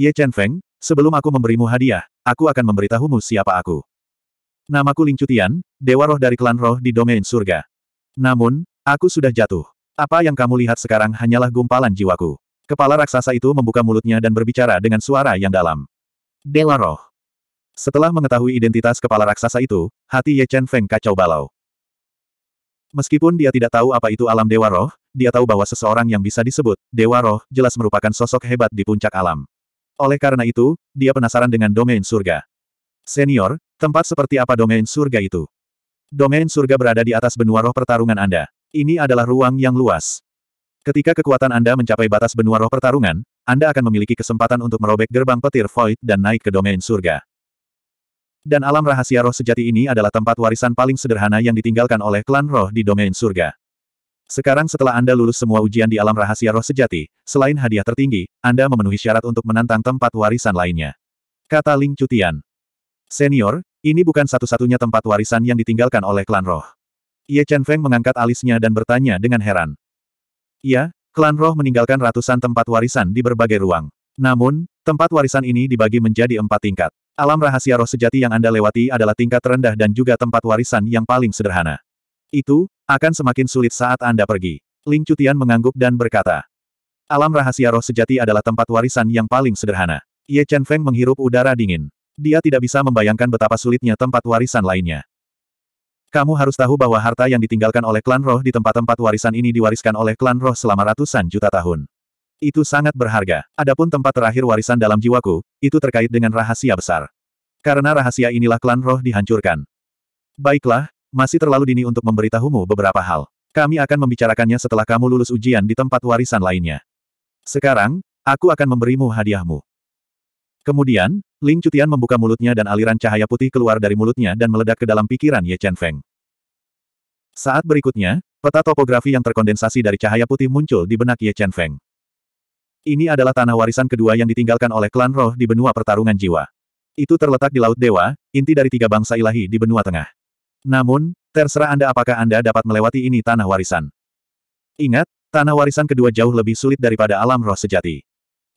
Ye Chen Feng, sebelum aku memberimu hadiah, aku akan memberitahumu siapa aku. Namaku Ling Cutian, dewa roh dari klan roh di domain surga. Namun, aku sudah jatuh. Apa yang kamu lihat sekarang hanyalah gumpalan jiwaku. Kepala raksasa itu membuka mulutnya dan berbicara dengan suara yang dalam. Dewa roh. Setelah mengetahui identitas kepala raksasa itu, hati Ye Chen Feng kacau balau. Meskipun dia tidak tahu apa itu alam Dewa Roh, dia tahu bahwa seseorang yang bisa disebut Dewa Roh jelas merupakan sosok hebat di puncak alam. Oleh karena itu, dia penasaran dengan domain surga. Senior, tempat seperti apa domain surga itu? Domain surga berada di atas benua roh pertarungan Anda. Ini adalah ruang yang luas. Ketika kekuatan Anda mencapai batas benua roh pertarungan, Anda akan memiliki kesempatan untuk merobek gerbang petir void dan naik ke domain surga. Dan alam rahasia roh sejati ini adalah tempat warisan paling sederhana yang ditinggalkan oleh klan roh di domain surga. Sekarang setelah Anda lulus semua ujian di alam rahasia roh sejati, selain hadiah tertinggi, Anda memenuhi syarat untuk menantang tempat warisan lainnya. Kata Ling Cutian. Senior, ini bukan satu-satunya tempat warisan yang ditinggalkan oleh klan roh. Ye Chen Feng mengangkat alisnya dan bertanya dengan heran. Ya, klan roh meninggalkan ratusan tempat warisan di berbagai ruang. Namun, tempat warisan ini dibagi menjadi empat tingkat. Alam rahasia roh sejati yang Anda lewati adalah tingkat terendah dan juga tempat warisan yang paling sederhana. Itu, akan semakin sulit saat Anda pergi. Ling Cutian mengangguk dan berkata. Alam rahasia roh sejati adalah tempat warisan yang paling sederhana. Ye Chen Feng menghirup udara dingin. Dia tidak bisa membayangkan betapa sulitnya tempat warisan lainnya. Kamu harus tahu bahwa harta yang ditinggalkan oleh klan roh di tempat-tempat warisan ini diwariskan oleh klan roh selama ratusan juta tahun. Itu sangat berharga. Adapun tempat terakhir warisan dalam jiwaku, itu terkait dengan rahasia besar. Karena rahasia inilah klan roh dihancurkan. Baiklah, masih terlalu dini untuk memberitahumu beberapa hal. Kami akan membicarakannya setelah kamu lulus ujian di tempat warisan lainnya. Sekarang, aku akan memberimu hadiahmu. Kemudian, Ling Cutian membuka mulutnya dan aliran cahaya putih keluar dari mulutnya dan meledak ke dalam pikiran Ye Chen Feng. Saat berikutnya, peta topografi yang terkondensasi dari cahaya putih muncul di benak Ye Chen Feng. Ini adalah tanah warisan kedua yang ditinggalkan oleh klan roh di benua pertarungan jiwa. Itu terletak di Laut Dewa, inti dari tiga bangsa ilahi di benua tengah. Namun, terserah Anda apakah Anda dapat melewati ini tanah warisan. Ingat, tanah warisan kedua jauh lebih sulit daripada alam roh sejati.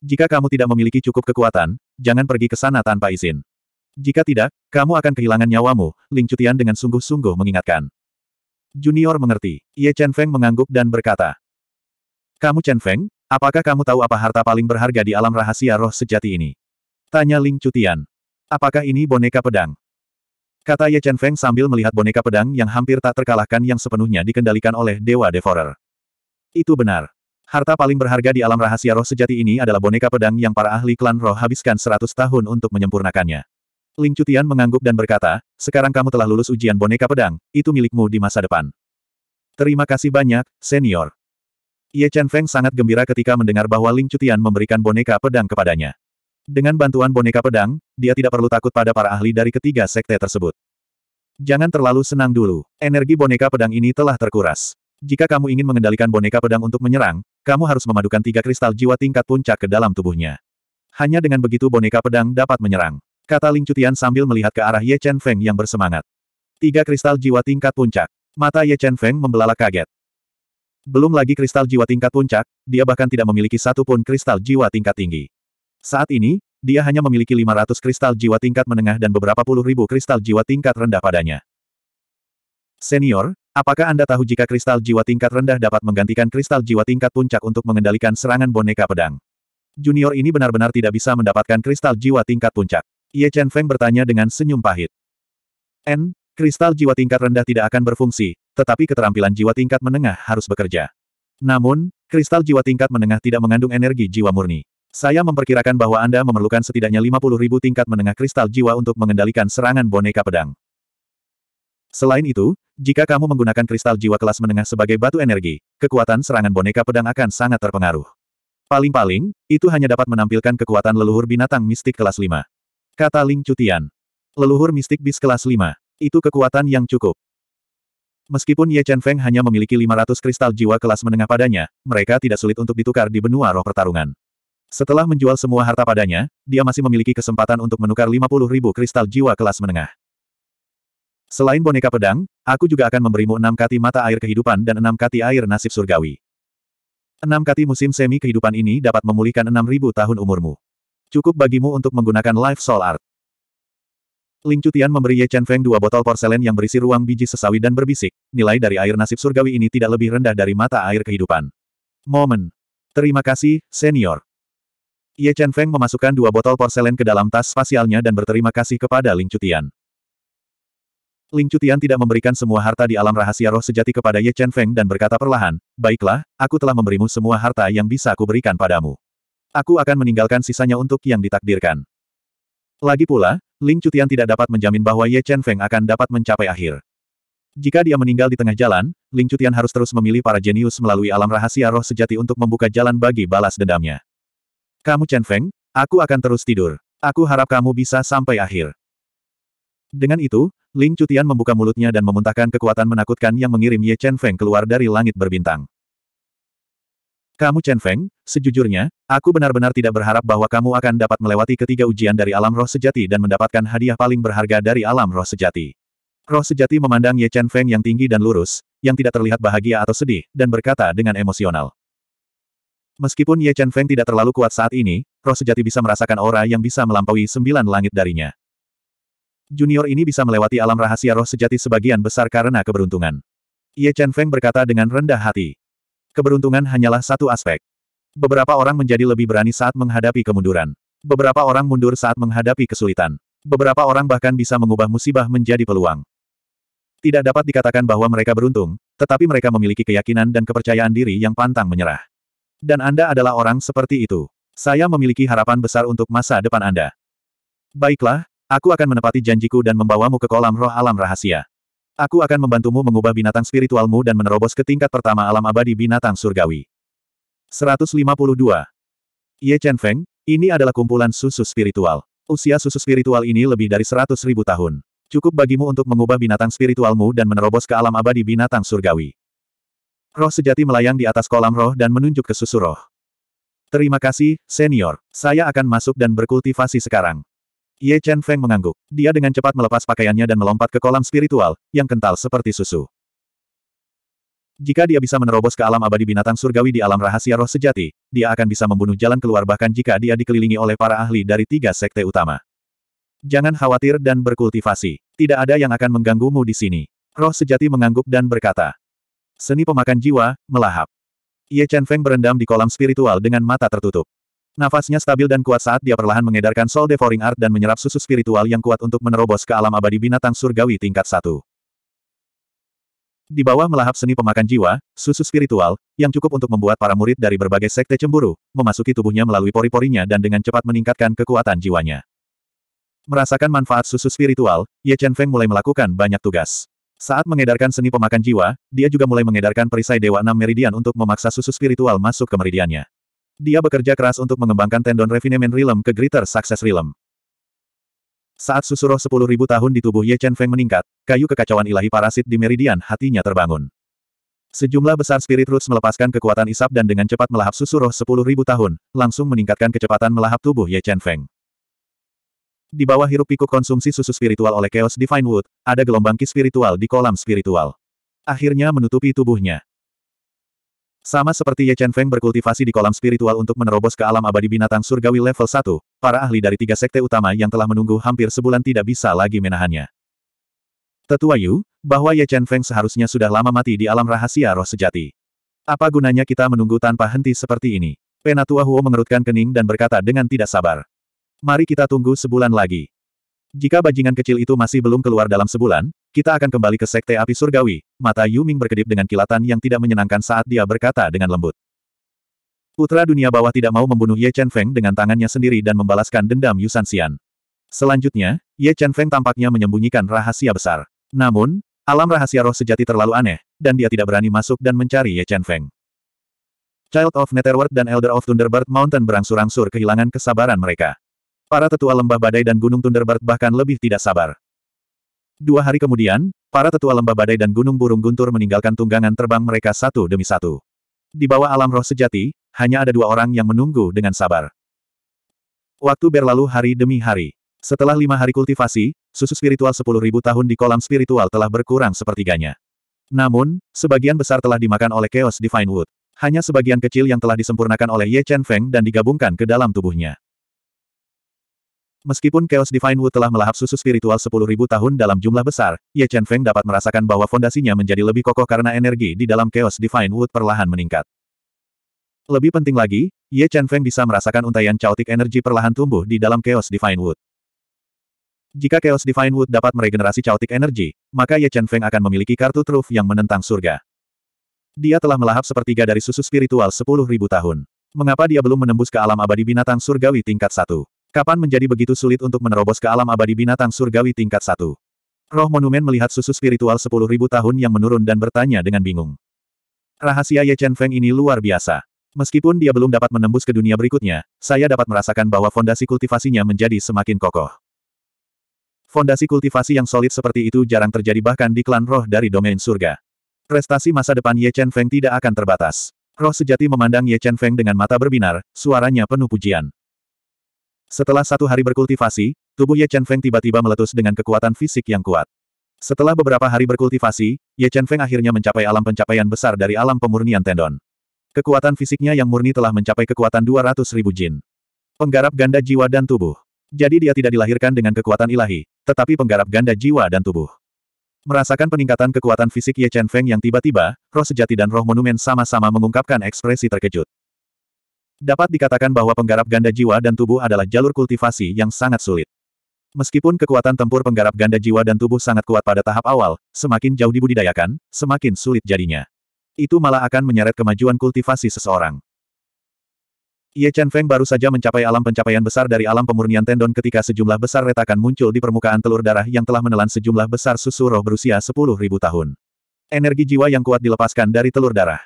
Jika kamu tidak memiliki cukup kekuatan, jangan pergi ke sana tanpa izin. Jika tidak, kamu akan kehilangan nyawamu, Ling Cutian dengan sungguh-sungguh mengingatkan. Junior mengerti. Ye Chen Feng mengangguk dan berkata. Kamu Chen Feng, apakah kamu tahu apa harta paling berharga di alam rahasia roh sejati ini? Tanya Ling Cutian. Apakah ini boneka pedang? Kata Ye Chen Feng sambil melihat boneka pedang yang hampir tak terkalahkan yang sepenuhnya dikendalikan oleh Dewa Devorer. Itu benar. Harta paling berharga di alam rahasia roh sejati ini adalah boneka pedang yang para ahli klan roh habiskan seratus tahun untuk menyempurnakannya. Ling Cutian mengangguk dan berkata, sekarang kamu telah lulus ujian boneka pedang, itu milikmu di masa depan. Terima kasih banyak, senior. Ye Chen Feng sangat gembira ketika mendengar bahwa Ling Cutian memberikan boneka pedang kepadanya. Dengan bantuan boneka pedang, dia tidak perlu takut pada para ahli dari ketiga sekte tersebut. Jangan terlalu senang dulu. Energi boneka pedang ini telah terkuras. Jika kamu ingin mengendalikan boneka pedang untuk menyerang, kamu harus memadukan tiga kristal jiwa tingkat puncak ke dalam tubuhnya. Hanya dengan begitu boneka pedang dapat menyerang. Kata Ling Cutian sambil melihat ke arah Ye Chen Feng yang bersemangat. Tiga kristal jiwa tingkat puncak. Mata Ye Chen Feng membelalak kaget. Belum lagi kristal jiwa tingkat puncak, dia bahkan tidak memiliki satu pun kristal jiwa tingkat tinggi. Saat ini, dia hanya memiliki 500 kristal jiwa tingkat menengah dan beberapa puluh ribu kristal jiwa tingkat rendah padanya. Senior, apakah Anda tahu jika kristal jiwa tingkat rendah dapat menggantikan kristal jiwa tingkat puncak untuk mengendalikan serangan boneka pedang? Junior ini benar-benar tidak bisa mendapatkan kristal jiwa tingkat puncak. Ye Chen Feng bertanya dengan senyum pahit. N, kristal jiwa tingkat rendah tidak akan berfungsi, tetapi keterampilan jiwa tingkat menengah harus bekerja. Namun, kristal jiwa tingkat menengah tidak mengandung energi jiwa murni. Saya memperkirakan bahwa Anda memerlukan setidaknya 50 ribu tingkat menengah kristal jiwa untuk mengendalikan serangan boneka pedang. Selain itu, jika kamu menggunakan kristal jiwa kelas menengah sebagai batu energi, kekuatan serangan boneka pedang akan sangat terpengaruh. Paling-paling, itu hanya dapat menampilkan kekuatan leluhur binatang mistik kelas 5. Kata Ling Cutian. Leluhur mistik bis kelas 5. Itu kekuatan yang cukup. Meskipun Ye Chen Feng hanya memiliki 500 kristal jiwa kelas menengah padanya, mereka tidak sulit untuk ditukar di benua roh pertarungan. Setelah menjual semua harta padanya, dia masih memiliki kesempatan untuk menukar 50 ribu kristal jiwa kelas menengah. Selain boneka pedang, aku juga akan memberimu enam kati mata air kehidupan dan enam kati air nasib surgawi. Enam kati musim semi kehidupan ini dapat memulihkan 6.000 tahun umurmu. Cukup bagimu untuk menggunakan Life Soul Art. Ling Cutian memberi Ye Chen Feng dua botol porselen yang berisi ruang biji sesawi dan berbisik, nilai dari air nasib surgawi ini tidak lebih rendah dari mata air kehidupan. Momen. Terima kasih, senior. Ye Chen Feng memasukkan dua botol porselen ke dalam tas spasialnya dan berterima kasih kepada Ling Cutian. Ling Cutian tidak memberikan semua harta di alam rahasia roh sejati kepada Ye Chen Feng dan berkata perlahan, Baiklah, aku telah memberimu semua harta yang bisa aku berikan padamu. Aku akan meninggalkan sisanya untuk yang ditakdirkan. Lagi pula, Ling Cutian tidak dapat menjamin bahwa Ye Chen Feng akan dapat mencapai akhir. Jika dia meninggal di tengah jalan, Ling Cutian harus terus memilih para jenius melalui alam rahasia roh sejati untuk membuka jalan bagi balas dendamnya. Kamu Chen Feng, aku akan terus tidur. Aku harap kamu bisa sampai akhir. Dengan itu, Ling Cutian membuka mulutnya dan memuntahkan kekuatan menakutkan yang mengirim Ye Chen Feng keluar dari langit berbintang. Kamu Chen Feng, sejujurnya, aku benar-benar tidak berharap bahwa kamu akan dapat melewati ketiga ujian dari alam roh sejati dan mendapatkan hadiah paling berharga dari alam roh sejati. Roh sejati memandang Ye Chen Feng yang tinggi dan lurus, yang tidak terlihat bahagia atau sedih, dan berkata dengan emosional. Meskipun Ye Chen Feng tidak terlalu kuat saat ini, roh sejati bisa merasakan aura yang bisa melampaui sembilan langit darinya. Junior ini bisa melewati alam rahasia roh sejati sebagian besar karena keberuntungan. Ye Chen Feng berkata dengan rendah hati. Keberuntungan hanyalah satu aspek. Beberapa orang menjadi lebih berani saat menghadapi kemunduran. Beberapa orang mundur saat menghadapi kesulitan. Beberapa orang bahkan bisa mengubah musibah menjadi peluang. Tidak dapat dikatakan bahwa mereka beruntung, tetapi mereka memiliki keyakinan dan kepercayaan diri yang pantang menyerah. Dan Anda adalah orang seperti itu. Saya memiliki harapan besar untuk masa depan Anda. Baiklah, aku akan menepati janjiku dan membawamu ke kolam roh alam rahasia. Aku akan membantumu mengubah binatang spiritualmu dan menerobos ke tingkat pertama alam abadi binatang surgawi. 152. Ye Chen Feng, ini adalah kumpulan susu spiritual. Usia susu spiritual ini lebih dari 100 tahun. Cukup bagimu untuk mengubah binatang spiritualmu dan menerobos ke alam abadi binatang surgawi. Roh sejati melayang di atas kolam roh dan menunjuk ke susu roh. Terima kasih, senior. Saya akan masuk dan berkultivasi sekarang. Ye Chen Feng mengangguk. Dia dengan cepat melepas pakaiannya dan melompat ke kolam spiritual, yang kental seperti susu. Jika dia bisa menerobos ke alam abadi binatang surgawi di alam rahasia roh sejati, dia akan bisa membunuh jalan keluar bahkan jika dia dikelilingi oleh para ahli dari tiga sekte utama. Jangan khawatir dan berkultivasi. Tidak ada yang akan mengganggumu di sini. Roh sejati mengangguk dan berkata, Seni pemakan jiwa, melahap. Ye Chen Feng berendam di kolam spiritual dengan mata tertutup. Nafasnya stabil dan kuat saat dia perlahan mengedarkan Soul Devouring Art dan menyerap susu spiritual yang kuat untuk menerobos ke alam abadi binatang surgawi tingkat satu. Di bawah melahap seni pemakan jiwa, susu spiritual, yang cukup untuk membuat para murid dari berbagai sekte cemburu, memasuki tubuhnya melalui pori-porinya dan dengan cepat meningkatkan kekuatan jiwanya. Merasakan manfaat susu spiritual, Ye Chen Feng mulai melakukan banyak tugas. Saat mengedarkan seni pemakan jiwa, dia juga mulai mengedarkan perisai Dewa Enam Meridian untuk memaksa susu spiritual masuk ke meridiannya. Dia bekerja keras untuk mengembangkan tendon refinement realm ke greater success realm. Saat susu roh 10.000 tahun di tubuh Ye Chen Feng meningkat, kayu kekacauan ilahi parasit di meridian hatinya terbangun. Sejumlah besar spirit roots melepaskan kekuatan isap dan dengan cepat melahap susu roh 10.000 tahun, langsung meningkatkan kecepatan melahap tubuh Ye Chen Feng. Di bawah hirup pikuk konsumsi susu spiritual oleh Chaos Divine Wood, ada gelombang ki spiritual di kolam spiritual. Akhirnya menutupi tubuhnya. Sama seperti Ye Chen Feng berkultivasi di kolam spiritual untuk menerobos ke alam abadi binatang surgawi level 1, para ahli dari tiga sekte utama yang telah menunggu hampir sebulan tidak bisa lagi menahannya. Tetua Yu, bahwa Ye Chen Feng seharusnya sudah lama mati di alam rahasia roh sejati. Apa gunanya kita menunggu tanpa henti seperti ini? Penatua Huo mengerutkan kening dan berkata dengan tidak sabar. Mari kita tunggu sebulan lagi. Jika bajingan kecil itu masih belum keluar dalam sebulan, kita akan kembali ke Sekte Api Surgawi. Mata Yuming berkedip dengan kilatan yang tidak menyenangkan saat dia berkata dengan lembut. Putra dunia bawah tidak mau membunuh Ye Chen Feng dengan tangannya sendiri dan membalaskan dendam Yu Xian. Selanjutnya, Ye Chen Feng tampaknya menyembunyikan rahasia besar. Namun, alam rahasia roh sejati terlalu aneh, dan dia tidak berani masuk dan mencari Ye Chen Feng. Child of Netherworld dan Elder of Thunderbird Mountain berangsur-angsur kehilangan kesabaran mereka para tetua lembah badai dan gunung Thunderbird bahkan lebih tidak sabar. Dua hari kemudian, para tetua lembah badai dan gunung burung guntur meninggalkan tunggangan terbang mereka satu demi satu. Di bawah alam roh sejati, hanya ada dua orang yang menunggu dengan sabar. Waktu berlalu hari demi hari. Setelah lima hari kultivasi, susu spiritual sepuluh ribu tahun di kolam spiritual telah berkurang sepertiganya. Namun, sebagian besar telah dimakan oleh Chaos Divine Wood. Hanya sebagian kecil yang telah disempurnakan oleh Ye Chen Feng dan digabungkan ke dalam tubuhnya. Meskipun Chaos Divine Wood telah melahap susu spiritual 10.000 tahun dalam jumlah besar, Ye Chen Feng dapat merasakan bahwa fondasinya menjadi lebih kokoh karena energi di dalam Chaos Divine Wood perlahan meningkat. Lebih penting lagi, Ye Chen Feng bisa merasakan untaian chaotic energi perlahan tumbuh di dalam Chaos Divine Wood. Jika Chaos Divine Wood dapat meregenerasi chaotic energi, maka Ye Chen Feng akan memiliki kartu truf yang menentang surga. Dia telah melahap sepertiga dari susu spiritual 10.000 tahun. Mengapa dia belum menembus ke alam abadi binatang surgawi tingkat 1? Kapan menjadi begitu sulit untuk menerobos ke alam abadi binatang surgawi tingkat satu? Roh monumen melihat susu spiritual sepuluh ribu tahun yang menurun dan bertanya dengan bingung. Rahasia Ye Chen Feng ini luar biasa. Meskipun dia belum dapat menembus ke dunia berikutnya, saya dapat merasakan bahwa fondasi kultivasinya menjadi semakin kokoh. Fondasi kultivasi yang solid seperti itu jarang terjadi bahkan di klan roh dari domain surga. Prestasi masa depan Ye Chen Feng tidak akan terbatas. Roh sejati memandang Ye Chen Feng dengan mata berbinar, suaranya penuh pujian. Setelah satu hari berkultivasi, tubuh Ye Chen Feng tiba-tiba meletus dengan kekuatan fisik yang kuat. Setelah beberapa hari berkultivasi, Ye Chen Feng akhirnya mencapai alam pencapaian besar dari alam pemurnian tendon. Kekuatan fisiknya yang murni telah mencapai kekuatan 200 ribu jin. Penggarap ganda jiwa dan tubuh. Jadi dia tidak dilahirkan dengan kekuatan ilahi, tetapi penggarap ganda jiwa dan tubuh. Merasakan peningkatan kekuatan fisik Ye Chen Feng yang tiba-tiba, roh sejati dan roh monumen sama-sama mengungkapkan ekspresi terkejut. Dapat dikatakan bahwa penggarap ganda jiwa dan tubuh adalah jalur kultivasi yang sangat sulit. Meskipun kekuatan tempur penggarap ganda jiwa dan tubuh sangat kuat pada tahap awal, semakin jauh dibudidayakan, semakin sulit jadinya. Itu malah akan menyeret kemajuan kultivasi seseorang. Ye Chen Feng baru saja mencapai alam pencapaian besar dari alam pemurnian tendon ketika sejumlah besar retakan muncul di permukaan telur darah yang telah menelan sejumlah besar susu roh berusia 10.000 tahun. Energi jiwa yang kuat dilepaskan dari telur darah.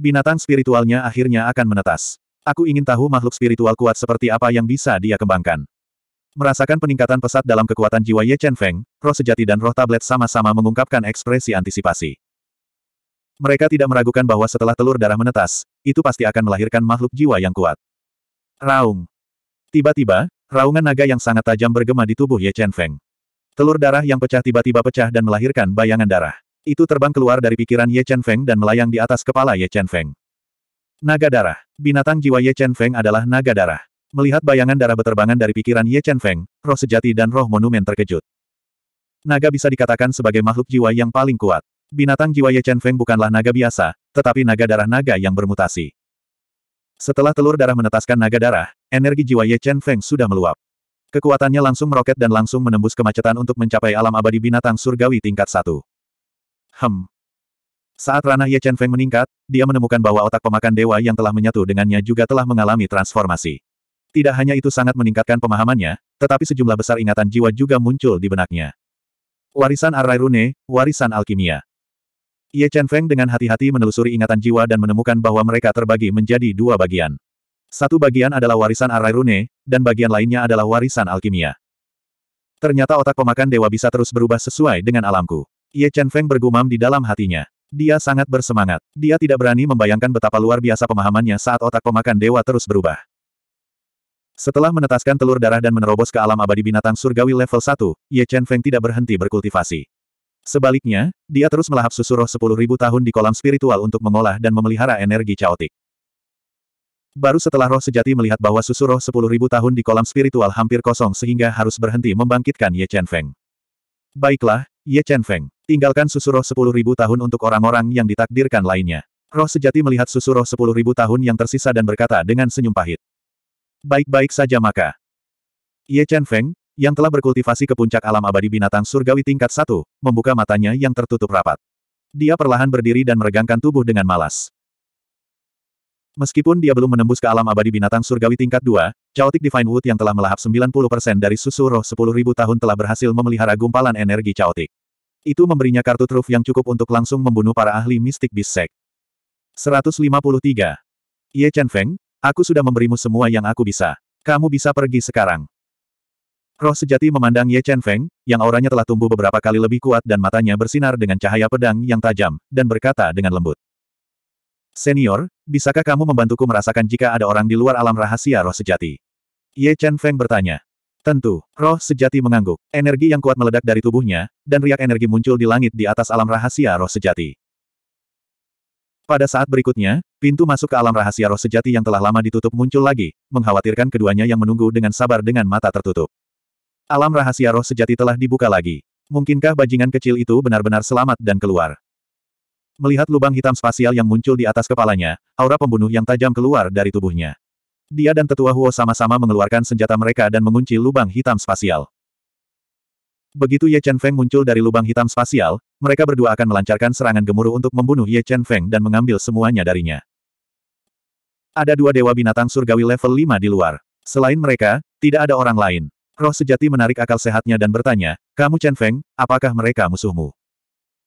Binatang spiritualnya akhirnya akan menetas. Aku ingin tahu makhluk spiritual kuat seperti apa yang bisa dia kembangkan. Merasakan peningkatan pesat dalam kekuatan jiwa Ye Chen Feng, roh sejati dan roh tablet sama-sama mengungkapkan ekspresi antisipasi. Mereka tidak meragukan bahwa setelah telur darah menetas, itu pasti akan melahirkan makhluk jiwa yang kuat. Raung. Tiba-tiba, raungan naga yang sangat tajam bergema di tubuh Ye Chen Feng. Telur darah yang pecah tiba-tiba pecah dan melahirkan bayangan darah. Itu terbang keluar dari pikiran Ye Chen Feng dan melayang di atas kepala Ye Chen Feng. Naga darah. Binatang jiwa Ye Chen Feng adalah naga darah. Melihat bayangan darah beterbangan dari pikiran Ye Chen Feng, roh sejati dan roh monumen terkejut. Naga bisa dikatakan sebagai makhluk jiwa yang paling kuat. Binatang jiwa Ye Chen Feng bukanlah naga biasa, tetapi naga darah naga yang bermutasi. Setelah telur darah menetaskan naga darah, energi jiwa Ye Chen Feng sudah meluap. Kekuatannya langsung meroket dan langsung menembus kemacetan untuk mencapai alam abadi binatang surgawi tingkat satu. Hem, saat ranah Ye Chen Feng meningkat, dia menemukan bahwa otak pemakan dewa yang telah menyatu dengannya juga telah mengalami transformasi. Tidak hanya itu sangat meningkatkan pemahamannya, tetapi sejumlah besar ingatan jiwa juga muncul di benaknya. Warisan Arai Rune, Warisan Alkimia Ye Chen Feng dengan hati-hati menelusuri ingatan jiwa dan menemukan bahwa mereka terbagi menjadi dua bagian. Satu bagian adalah warisan Arai Rune, dan bagian lainnya adalah warisan alkimia. Ternyata otak pemakan dewa bisa terus berubah sesuai dengan alamku. Ye Chen Feng bergumam di dalam hatinya. Dia sangat bersemangat. Dia tidak berani membayangkan betapa luar biasa pemahamannya saat otak pemakan dewa terus berubah. Setelah menetaskan telur darah dan menerobos ke alam abadi binatang surgawi level 1, Ye Chen Feng tidak berhenti berkultivasi. Sebaliknya, dia terus melahap susu roh ribu tahun di kolam spiritual untuk mengolah dan memelihara energi caotik. Baru setelah roh sejati melihat bahwa susu roh ribu tahun di kolam spiritual hampir kosong sehingga harus berhenti membangkitkan Ye Chen Feng. Baiklah, Ye Chen Feng. Tinggalkan susu roh sepuluh ribu tahun untuk orang-orang yang ditakdirkan lainnya. Roh sejati melihat susu roh sepuluh ribu tahun yang tersisa dan berkata dengan senyum pahit. Baik-baik saja maka. Ye Chen Feng, yang telah berkultivasi ke puncak alam abadi binatang surgawi tingkat satu, membuka matanya yang tertutup rapat. Dia perlahan berdiri dan meregangkan tubuh dengan malas. Meskipun dia belum menembus ke alam abadi binatang surgawi tingkat 2, Chaotic Divine Wood yang telah melahap 90% dari susu roh 10.000 tahun telah berhasil memelihara gumpalan energi Chaotic. Itu memberinya kartu truf yang cukup untuk langsung membunuh para ahli mistik bisek. 153. Ye Chen Feng, aku sudah memberimu semua yang aku bisa. Kamu bisa pergi sekarang. Roh sejati memandang Ye Chen Feng, yang auranya telah tumbuh beberapa kali lebih kuat dan matanya bersinar dengan cahaya pedang yang tajam, dan berkata dengan lembut. Senior, bisakah kamu membantuku merasakan jika ada orang di luar alam rahasia roh sejati? Ye Chen Feng bertanya. Tentu, roh sejati mengangguk. Energi yang kuat meledak dari tubuhnya, dan riak energi muncul di langit di atas alam rahasia roh sejati. Pada saat berikutnya, pintu masuk ke alam rahasia roh sejati yang telah lama ditutup muncul lagi, mengkhawatirkan keduanya yang menunggu dengan sabar dengan mata tertutup. Alam rahasia roh sejati telah dibuka lagi. Mungkinkah bajingan kecil itu benar-benar selamat dan keluar? Melihat lubang hitam spasial yang muncul di atas kepalanya, aura pembunuh yang tajam keluar dari tubuhnya. Dia dan tetua Huo sama-sama mengeluarkan senjata mereka dan mengunci lubang hitam spasial. Begitu Ye Chen Feng muncul dari lubang hitam spasial, mereka berdua akan melancarkan serangan gemuruh untuk membunuh Ye Chen Feng dan mengambil semuanya darinya. Ada dua dewa binatang surgawi level 5 di luar. Selain mereka, tidak ada orang lain. Roh sejati menarik akal sehatnya dan bertanya, kamu Chen Feng, apakah mereka musuhmu?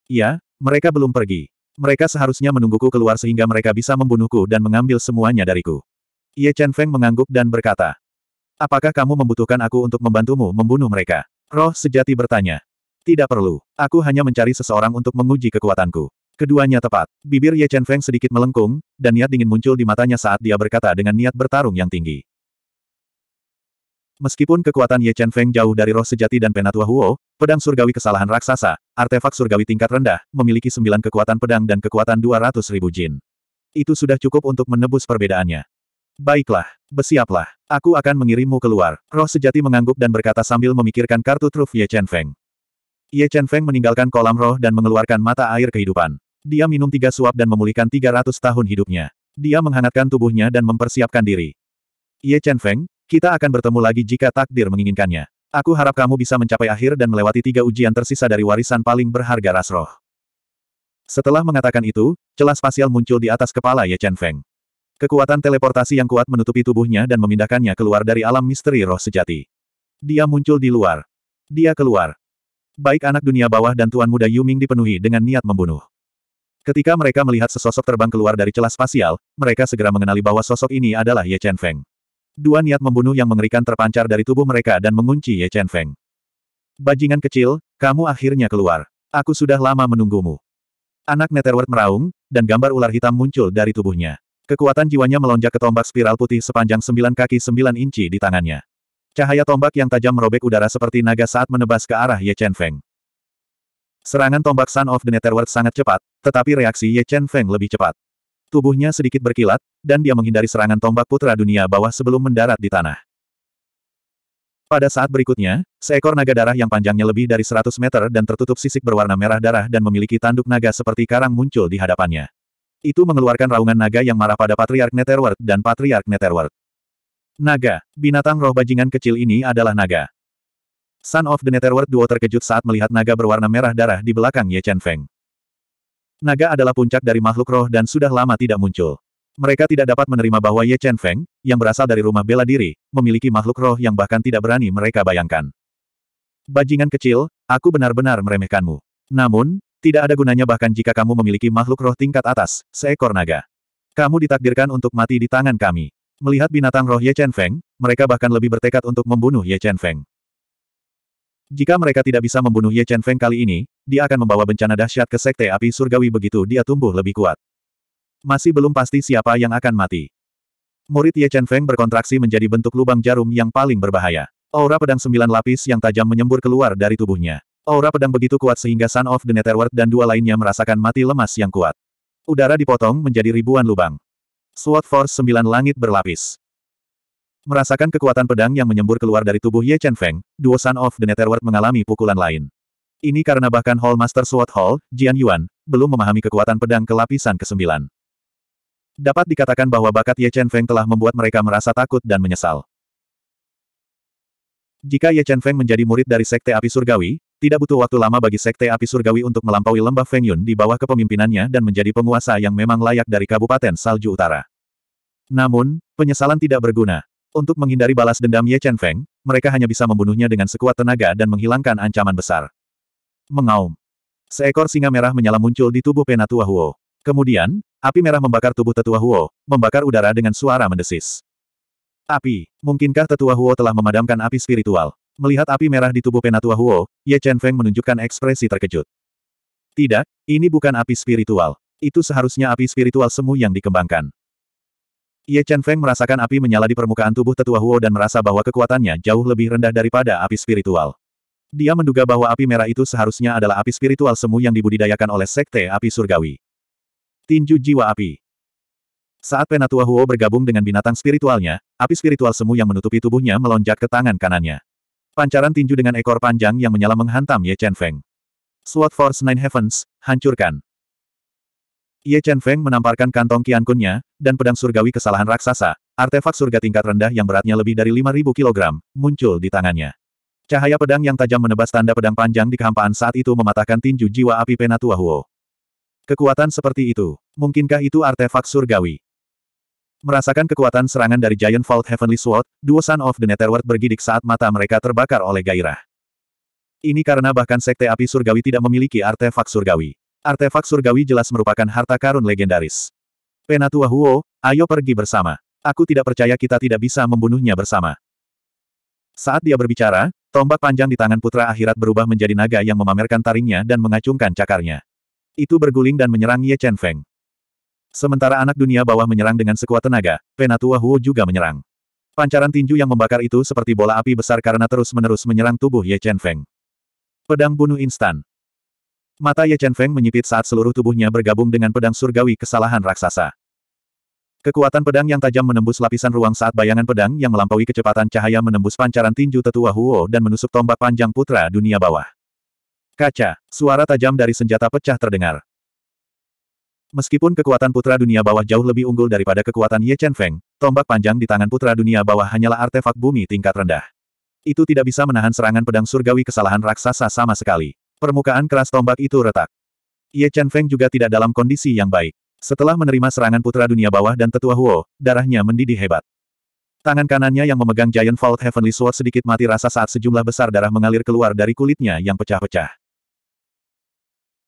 Ya, mereka belum pergi. Mereka seharusnya menungguku keluar sehingga mereka bisa membunuhku dan mengambil semuanya dariku. Ye Chen Feng mengangguk dan berkata, Apakah kamu membutuhkan aku untuk membantumu membunuh mereka? Roh sejati bertanya. Tidak perlu. Aku hanya mencari seseorang untuk menguji kekuatanku. Keduanya tepat. Bibir Ye Chen Feng sedikit melengkung, dan niat dingin muncul di matanya saat dia berkata dengan niat bertarung yang tinggi. Meskipun kekuatan Ye Chen Feng jauh dari roh sejati dan penatua Huo, pedang surgawi kesalahan raksasa, artefak surgawi tingkat rendah, memiliki sembilan kekuatan pedang dan kekuatan ratus ribu jin. Itu sudah cukup untuk menebus perbedaannya. Baiklah, bersiaplah. Aku akan mengirimmu keluar. Roh sejati mengangguk dan berkata sambil memikirkan kartu truf Ye Chen Feng. Ye Chen Feng meninggalkan kolam roh dan mengeluarkan mata air kehidupan. Dia minum tiga suap dan memulihkan tiga ratus tahun hidupnya. Dia menghangatkan tubuhnya dan mempersiapkan diri. Ye Chen Feng, kita akan bertemu lagi jika takdir menginginkannya. Aku harap kamu bisa mencapai akhir dan melewati tiga ujian tersisa dari warisan paling berharga Rasroh. Setelah mengatakan itu, celah spasial muncul di atas kepala Ye Chen Feng. Kekuatan teleportasi yang kuat menutupi tubuhnya dan memindahkannya keluar dari alam misteri roh sejati. Dia muncul di luar. Dia keluar. Baik anak dunia bawah dan tuan muda Yuming dipenuhi dengan niat membunuh. Ketika mereka melihat sesosok terbang keluar dari celah spasial, mereka segera mengenali bahwa sosok ini adalah Ye Chen Feng. Dua niat membunuh yang mengerikan terpancar dari tubuh mereka dan mengunci Ye Chen Feng. Bajingan kecil, kamu akhirnya keluar. Aku sudah lama menunggumu. Anak Netherworld meraung, dan gambar ular hitam muncul dari tubuhnya. Kekuatan jiwanya melonjak ke tombak spiral putih sepanjang sembilan kaki sembilan inci di tangannya. Cahaya tombak yang tajam merobek udara seperti naga saat menebas ke arah Ye Chen Feng. Serangan tombak Sun of the Netherworld sangat cepat, tetapi reaksi Ye Chen Feng lebih cepat. Tubuhnya sedikit berkilat, dan dia menghindari serangan tombak putra dunia bawah sebelum mendarat di tanah. Pada saat berikutnya, seekor naga darah yang panjangnya lebih dari 100 meter dan tertutup sisik berwarna merah darah dan memiliki tanduk naga seperti karang muncul di hadapannya. Itu mengeluarkan raungan naga yang marah pada Patriark Netherworld dan Patriark Netherworld. Naga, binatang roh bajingan kecil ini adalah naga. Son of the Netherworld Duo terkejut saat melihat naga berwarna merah darah di belakang Ye Chen Feng. Naga adalah puncak dari makhluk roh dan sudah lama tidak muncul. Mereka tidak dapat menerima bahwa Ye Chen Feng, yang berasal dari rumah bela diri, memiliki makhluk roh yang bahkan tidak berani mereka bayangkan. Bajingan kecil, aku benar-benar meremehkanmu. Namun, tidak ada gunanya bahkan jika kamu memiliki makhluk roh tingkat atas, seekor naga. Kamu ditakdirkan untuk mati di tangan kami. Melihat binatang roh Ye Chen Feng, mereka bahkan lebih bertekad untuk membunuh Ye Chen Feng. Jika mereka tidak bisa membunuh Ye Chen Feng kali ini, dia akan membawa bencana dahsyat ke Sekte Api Surgawi begitu dia tumbuh lebih kuat. Masih belum pasti siapa yang akan mati. Murid Ye Chen Feng berkontraksi menjadi bentuk lubang jarum yang paling berbahaya. Aura pedang sembilan lapis yang tajam menyembur keluar dari tubuhnya. Aura pedang begitu kuat sehingga Sun of the Netherworld dan dua lainnya merasakan mati lemas yang kuat. Udara dipotong menjadi ribuan lubang. Sword Force sembilan langit berlapis. Merasakan kekuatan pedang yang menyembur keluar dari tubuh Ye Chen Feng, dua Sun of the Netherworld mengalami pukulan lain. Ini karena bahkan Hall Master Sword Hall, Jian Yuan, belum memahami kekuatan pedang kelapisan lapisan ke-9. Dapat dikatakan bahwa bakat Ye Chen Feng telah membuat mereka merasa takut dan menyesal. Jika Ye Chen Feng menjadi murid dari Sekte Api Surgawi, tidak butuh waktu lama bagi Sekte Api Surgawi untuk melampaui lembah Feng Yun di bawah kepemimpinannya dan menjadi penguasa yang memang layak dari Kabupaten Salju Utara. Namun, penyesalan tidak berguna. Untuk menghindari balas dendam Ye Chen Feng, mereka hanya bisa membunuhnya dengan sekuat tenaga dan menghilangkan ancaman besar. Mengaum. Seekor singa merah menyala muncul di tubuh Penatua Huo. Kemudian, Api merah membakar tubuh tetua Huo, membakar udara dengan suara mendesis. Api, mungkinkah tetua Huo telah memadamkan api spiritual? Melihat api merah di tubuh penatua Huo, Ye Chen Feng menunjukkan ekspresi terkejut. Tidak, ini bukan api spiritual. Itu seharusnya api spiritual semu yang dikembangkan. Ye Chen Feng merasakan api menyala di permukaan tubuh tetua Huo dan merasa bahwa kekuatannya jauh lebih rendah daripada api spiritual. Dia menduga bahwa api merah itu seharusnya adalah api spiritual semu yang dibudidayakan oleh Sekte Api Surgawi. Tinju Jiwa Api. Saat Penatua Huo bergabung dengan binatang spiritualnya, api spiritual semu yang menutupi tubuhnya melonjak ke tangan kanannya. Pancaran tinju dengan ekor panjang yang menyala menghantam Ye Chen Feng. SWAT Force Nine Heavens, hancurkan. Ye Chen Feng menamparkan kantong kiankunnya, dan pedang surgawi kesalahan raksasa, artefak surga tingkat rendah yang beratnya lebih dari 5.000 kg, muncul di tangannya. Cahaya pedang yang tajam menebas tanda pedang panjang di kehampaan saat itu mematahkan tinju jiwa api Penatua Huo. Kekuatan seperti itu. Mungkinkah itu artefak surgawi? Merasakan kekuatan serangan dari Giant Vault Heavenly Sword, duo Son of the Netherworld bergidik saat mata mereka terbakar oleh gairah. Ini karena bahkan Sekte Api Surgawi tidak memiliki artefak surgawi. Artefak surgawi jelas merupakan harta karun legendaris. Penatua Huo, ayo pergi bersama. Aku tidak percaya kita tidak bisa membunuhnya bersama. Saat dia berbicara, tombak panjang di tangan putra akhirat berubah menjadi naga yang memamerkan taringnya dan mengacungkan cakarnya itu berguling dan menyerang Ye Chen Feng. Sementara anak dunia bawah menyerang dengan sekuat tenaga, Penatua Huo juga menyerang. Pancaran tinju yang membakar itu seperti bola api besar karena terus-menerus menyerang tubuh Ye Chen Feng. Pedang bunuh instan. Mata Ye Chen Feng menyipit saat seluruh tubuhnya bergabung dengan pedang surgawi kesalahan raksasa. Kekuatan pedang yang tajam menembus lapisan ruang saat bayangan pedang yang melampaui kecepatan cahaya menembus pancaran tinju tetua Huo dan menusuk tombak panjang putra dunia bawah. Kaca, suara tajam dari senjata pecah terdengar. Meskipun kekuatan putra dunia bawah jauh lebih unggul daripada kekuatan Ye Chen Feng, tombak panjang di tangan putra dunia bawah hanyalah artefak bumi tingkat rendah. Itu tidak bisa menahan serangan pedang surgawi kesalahan raksasa sama sekali. Permukaan keras tombak itu retak. Ye Chen Feng juga tidak dalam kondisi yang baik. Setelah menerima serangan putra dunia bawah dan tetua Huo, darahnya mendidih hebat. Tangan kanannya yang memegang Giant Vault Heavenly Sword sedikit mati rasa saat sejumlah besar darah mengalir keluar dari kulitnya yang pecah-pecah.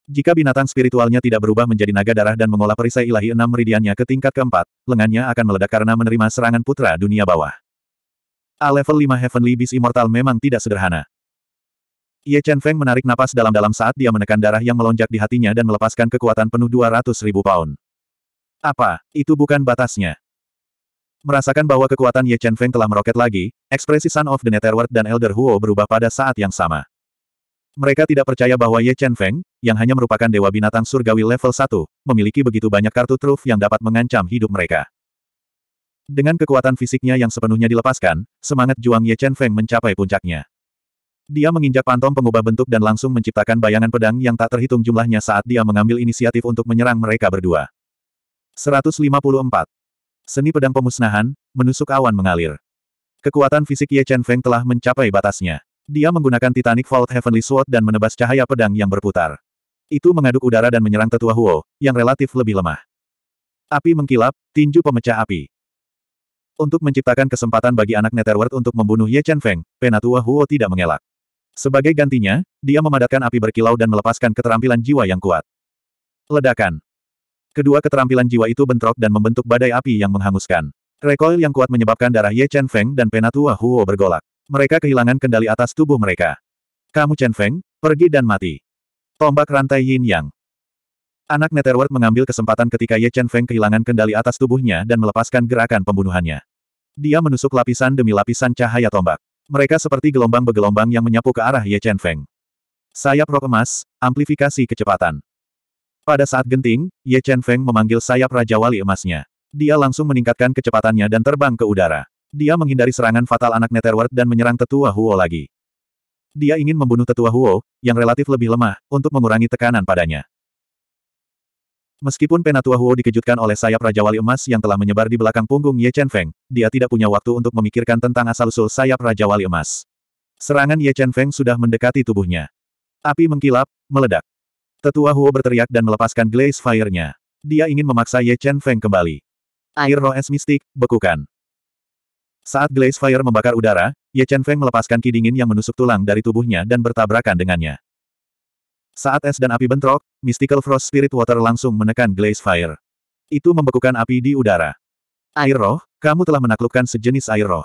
Jika binatang spiritualnya tidak berubah menjadi naga darah dan mengolah perisai ilahi enam meridiannya ke tingkat keempat, lengannya akan meledak karena menerima serangan putra dunia bawah. A level 5 Heavenly Beast Immortal memang tidak sederhana. Ye Chen Feng menarik napas dalam-dalam saat dia menekan darah yang melonjak di hatinya dan melepaskan kekuatan penuh 200 ribu pound. Apa, itu bukan batasnya. Merasakan bahwa kekuatan Ye Chen Feng telah meroket lagi, ekspresi Sun of the Netherworld dan Elder Huo berubah pada saat yang sama. Mereka tidak percaya bahwa Ye Chen Feng, yang hanya merupakan dewa binatang surgawi level 1, memiliki begitu banyak kartu truf yang dapat mengancam hidup mereka. Dengan kekuatan fisiknya yang sepenuhnya dilepaskan, semangat Juang Ye Chen Feng mencapai puncaknya. Dia menginjak pantom pengubah bentuk dan langsung menciptakan bayangan pedang yang tak terhitung jumlahnya saat dia mengambil inisiatif untuk menyerang mereka berdua. 154. Seni pedang pemusnahan, menusuk awan mengalir. Kekuatan fisik Ye Chen Feng telah mencapai batasnya. Dia menggunakan Titanic Vault Heavenly Sword dan menebas cahaya pedang yang berputar. Itu mengaduk udara dan menyerang tetua Huo, yang relatif lebih lemah. Api mengkilap, tinju pemecah api. Untuk menciptakan kesempatan bagi anak Netherworld untuk membunuh Ye Chen Feng, Penatua Huo tidak mengelak. Sebagai gantinya, dia memadatkan api berkilau dan melepaskan keterampilan jiwa yang kuat. Ledakan. Kedua keterampilan jiwa itu bentrok dan membentuk badai api yang menghanguskan. Recoil yang kuat menyebabkan darah Ye Chen Feng dan Penatua Huo bergolak. Mereka kehilangan kendali atas tubuh mereka. Kamu Chen Feng, pergi dan mati. Tombak rantai Yin Yang. Anak Netherworld mengambil kesempatan ketika Ye Chen Feng kehilangan kendali atas tubuhnya dan melepaskan gerakan pembunuhannya. Dia menusuk lapisan demi lapisan cahaya tombak. Mereka seperti gelombang begelombang yang menyapu ke arah Ye Chen Feng. Sayap rok emas, amplifikasi kecepatan. Pada saat genting, Ye Chen Feng memanggil sayap Raja Wali emasnya. Dia langsung meningkatkan kecepatannya dan terbang ke udara. Dia menghindari serangan fatal anak Netherworld dan menyerang tetua Huo lagi. Dia ingin membunuh tetua Huo, yang relatif lebih lemah, untuk mengurangi tekanan padanya. Meskipun Penatua Huo dikejutkan oleh sayap Raja Wali Emas yang telah menyebar di belakang punggung Ye Chen Feng, dia tidak punya waktu untuk memikirkan tentang asal-usul sayap Raja Wali Emas. Serangan Ye Chen Feng sudah mendekati tubuhnya. Api mengkilap, meledak. Tetua Huo berteriak dan melepaskan glaze fire-nya. Dia ingin memaksa Ye Chen Feng kembali. Air roh es mistik, bekukan. Saat Glaze Fire membakar udara, Ye Chen Feng melepaskan ki dingin yang menusuk tulang dari tubuhnya dan bertabrakan dengannya. Saat es dan api bentrok, Mystical Frost Spirit Water langsung menekan Glaze Fire. Itu membekukan api di udara. Air roh, kamu telah menaklukkan sejenis air roh.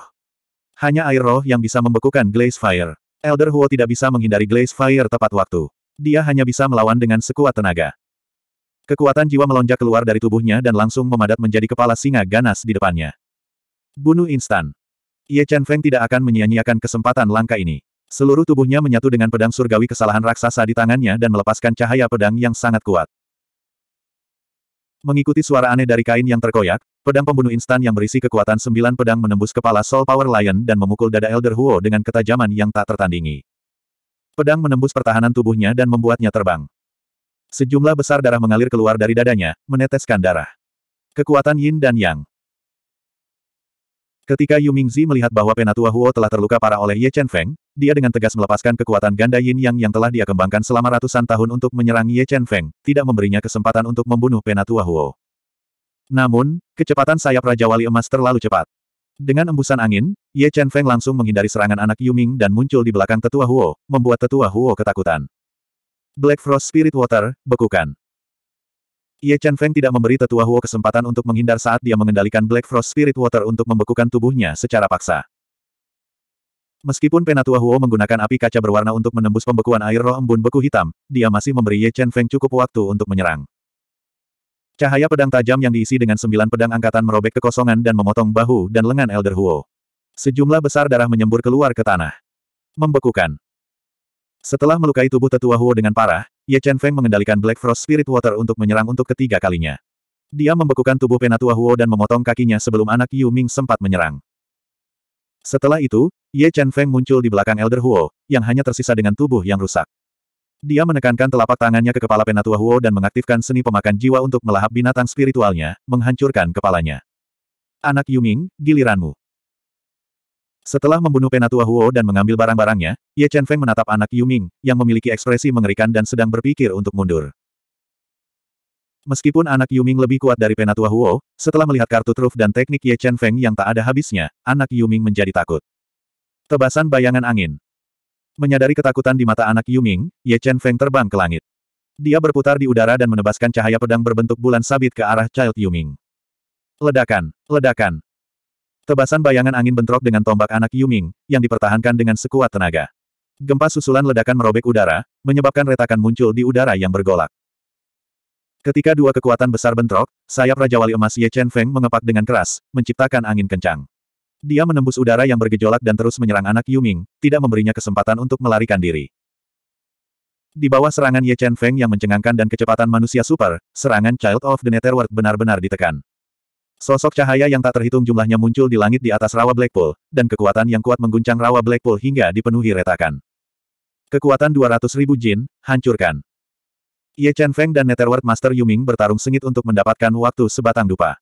Hanya air roh yang bisa membekukan Glaze Fire. Elder Huo tidak bisa menghindari Glaze Fire tepat waktu. Dia hanya bisa melawan dengan sekuat tenaga. Kekuatan jiwa melonjak keluar dari tubuhnya dan langsung memadat menjadi kepala singa ganas di depannya. Bunuh instan. Ye Chen Feng tidak akan menyia-nyiakan kesempatan langka ini. Seluruh tubuhnya menyatu dengan pedang surgawi kesalahan raksasa di tangannya dan melepaskan cahaya pedang yang sangat kuat. Mengikuti suara aneh dari kain yang terkoyak, pedang pembunuh instan yang berisi kekuatan sembilan pedang menembus kepala Soul Power Lion dan memukul dada Elder Huo dengan ketajaman yang tak tertandingi. Pedang menembus pertahanan tubuhnya dan membuatnya terbang. Sejumlah besar darah mengalir keluar dari dadanya, meneteskan darah. Kekuatan Yin dan Yang Ketika Yu Mingzi melihat bahwa Penatua Huo telah terluka parah oleh Ye Chen Feng, dia dengan tegas melepaskan kekuatan ganda yin yang yang telah dia kembangkan selama ratusan tahun untuk menyerang Ye Chen Feng, tidak memberinya kesempatan untuk membunuh Penatua Huo. Namun, kecepatan sayap Raja Wali Emas terlalu cepat. Dengan embusan angin, Ye Chen Feng langsung menghindari serangan anak Yu Ming dan muncul di belakang Tetua Huo, membuat Tetua Huo ketakutan. Black Frost Spirit Water, bekukan. Ye Chen Feng tidak memberi tetua Huo kesempatan untuk menghindar saat dia mengendalikan Black Frost Spirit Water untuk membekukan tubuhnya secara paksa. Meskipun penatua Huo menggunakan api kaca berwarna untuk menembus pembekuan air roh embun beku hitam, dia masih memberi Ye Chen Feng cukup waktu untuk menyerang. Cahaya pedang tajam yang diisi dengan sembilan pedang angkatan merobek kekosongan dan memotong bahu dan lengan Elder Huo. Sejumlah besar darah menyembur keluar ke tanah. Membekukan. Setelah melukai tubuh tetua Huo dengan parah, Ye Chen Feng mengendalikan Black Frost Spirit Water untuk menyerang untuk ketiga kalinya. Dia membekukan tubuh penatua Huo dan memotong kakinya sebelum anak Yu Ming sempat menyerang. Setelah itu, Ye Chen Feng muncul di belakang Elder Huo, yang hanya tersisa dengan tubuh yang rusak. Dia menekankan telapak tangannya ke kepala Penatua Huo dan mengaktifkan seni pemakan jiwa untuk melahap binatang spiritualnya, menghancurkan kepalanya. Anak Yu Ming, giliranmu. Setelah membunuh Penatua Huo dan mengambil barang-barangnya, Ye Chen Feng menatap anak Yuming, yang memiliki ekspresi mengerikan dan sedang berpikir untuk mundur. Meskipun anak Yuming lebih kuat dari Penatua Huo, setelah melihat kartu truf dan teknik Ye Chen Feng yang tak ada habisnya, anak Yuming menjadi takut. Tebasan bayangan angin. Menyadari ketakutan di mata anak Yuming, Ye Chen Feng terbang ke langit. Dia berputar di udara dan menebaskan cahaya pedang berbentuk bulan sabit ke arah Child Yuming. Ledakan, ledakan, Tebasan bayangan angin bentrok dengan tombak anak Yuming, yang dipertahankan dengan sekuat tenaga. Gempa susulan ledakan merobek udara, menyebabkan retakan muncul di udara yang bergolak. Ketika dua kekuatan besar bentrok, sayap Raja Wali Emas Ye Chen Feng mengepak dengan keras, menciptakan angin kencang. Dia menembus udara yang bergejolak dan terus menyerang anak Yuming, tidak memberinya kesempatan untuk melarikan diri. Di bawah serangan Ye Chen Feng yang mencengangkan dan kecepatan manusia super, serangan Child of the Netherworld benar-benar ditekan. Sosok cahaya yang tak terhitung jumlahnya muncul di langit di atas rawa Blackpool, dan kekuatan yang kuat mengguncang rawa Blackpool hingga dipenuhi retakan. Kekuatan 200 ribu jin, hancurkan. Ye Chen Feng dan Netherworld Master Yuming bertarung sengit untuk mendapatkan waktu sebatang dupa.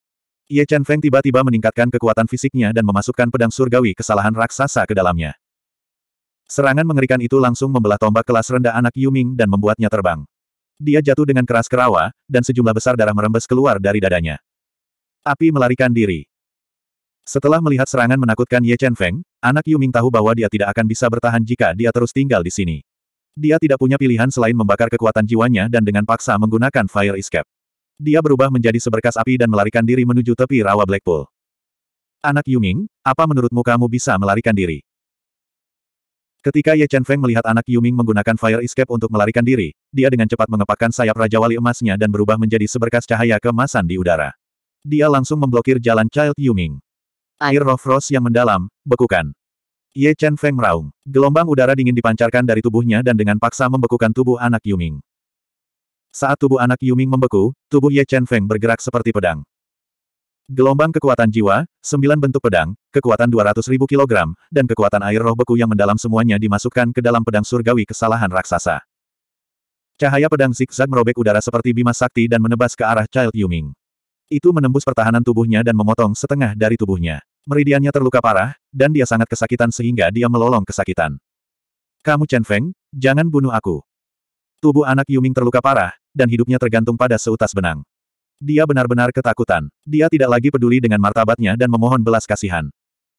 Ye Chen Feng tiba-tiba meningkatkan kekuatan fisiknya dan memasukkan pedang surgawi kesalahan raksasa ke dalamnya. Serangan mengerikan itu langsung membelah tombak kelas rendah anak Yuming dan membuatnya terbang. Dia jatuh dengan keras kerawa, dan sejumlah besar darah merembes keluar dari dadanya. Api melarikan diri. Setelah melihat serangan menakutkan Ye Chen Feng, anak Yu Ming tahu bahwa dia tidak akan bisa bertahan jika dia terus tinggal di sini. Dia tidak punya pilihan selain membakar kekuatan jiwanya dan dengan paksa menggunakan Fire Escape. Dia berubah menjadi seberkas api dan melarikan diri menuju tepi rawa Blackpool. Anak Yu Ming, apa menurutmu kamu bisa melarikan diri? Ketika Ye Chen Feng melihat anak Yu Ming menggunakan Fire Escape untuk melarikan diri, dia dengan cepat mengepakkan sayap Raja Wali emasnya dan berubah menjadi seberkas cahaya kemasan di udara dia langsung memblokir jalan Child Yuming. Air roh frost yang mendalam, bekukan. Ye Chen Feng meraung. Gelombang udara dingin dipancarkan dari tubuhnya dan dengan paksa membekukan tubuh anak Yuming. Saat tubuh anak Yuming membeku, tubuh Ye Chen Feng bergerak seperti pedang. Gelombang kekuatan jiwa, sembilan bentuk pedang, kekuatan 200 ribu kilogram, dan kekuatan air roh beku yang mendalam semuanya dimasukkan ke dalam pedang surgawi kesalahan raksasa. Cahaya pedang zigzag merobek udara seperti bima sakti dan menebas ke arah Child Yuming. Itu menembus pertahanan tubuhnya dan memotong setengah dari tubuhnya. Meridiannya terluka parah, dan dia sangat kesakitan sehingga dia melolong kesakitan. Kamu Chen Feng, jangan bunuh aku. Tubuh anak Yuming terluka parah, dan hidupnya tergantung pada seutas benang. Dia benar-benar ketakutan. Dia tidak lagi peduli dengan martabatnya dan memohon belas kasihan.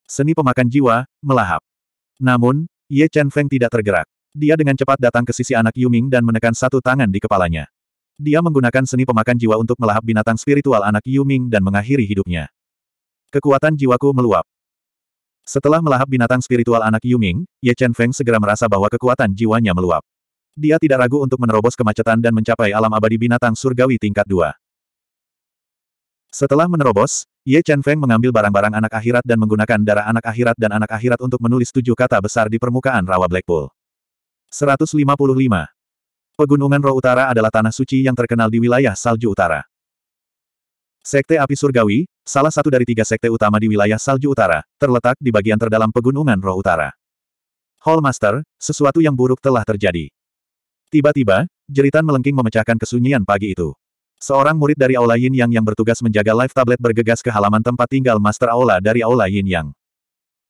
Seni pemakan jiwa, melahap. Namun, Ye Chen Feng tidak tergerak. Dia dengan cepat datang ke sisi anak Yuming dan menekan satu tangan di kepalanya. Dia menggunakan seni pemakan jiwa untuk melahap binatang spiritual anak Yuming dan mengakhiri hidupnya. Kekuatan jiwaku meluap. Setelah melahap binatang spiritual anak Yuming, Ye Chen Feng segera merasa bahwa kekuatan jiwanya meluap. Dia tidak ragu untuk menerobos kemacetan dan mencapai alam abadi binatang surgawi tingkat 2. Setelah menerobos, Ye Chen Feng mengambil barang-barang anak akhirat dan menggunakan darah anak akhirat dan anak akhirat untuk menulis tujuh kata besar di permukaan rawa Blackpool. 155. Pegunungan Roh Utara adalah tanah suci yang terkenal di wilayah Salju Utara. Sekte Api Surgawi, salah satu dari tiga sekte utama di wilayah Salju Utara, terletak di bagian terdalam Pegunungan Roh Utara. Hallmaster, sesuatu yang buruk telah terjadi. Tiba-tiba, jeritan melengking memecahkan kesunyian pagi itu. Seorang murid dari Aula Yin Yang yang bertugas menjaga live tablet bergegas ke halaman tempat tinggal Master Aula dari Aula Yin Yang.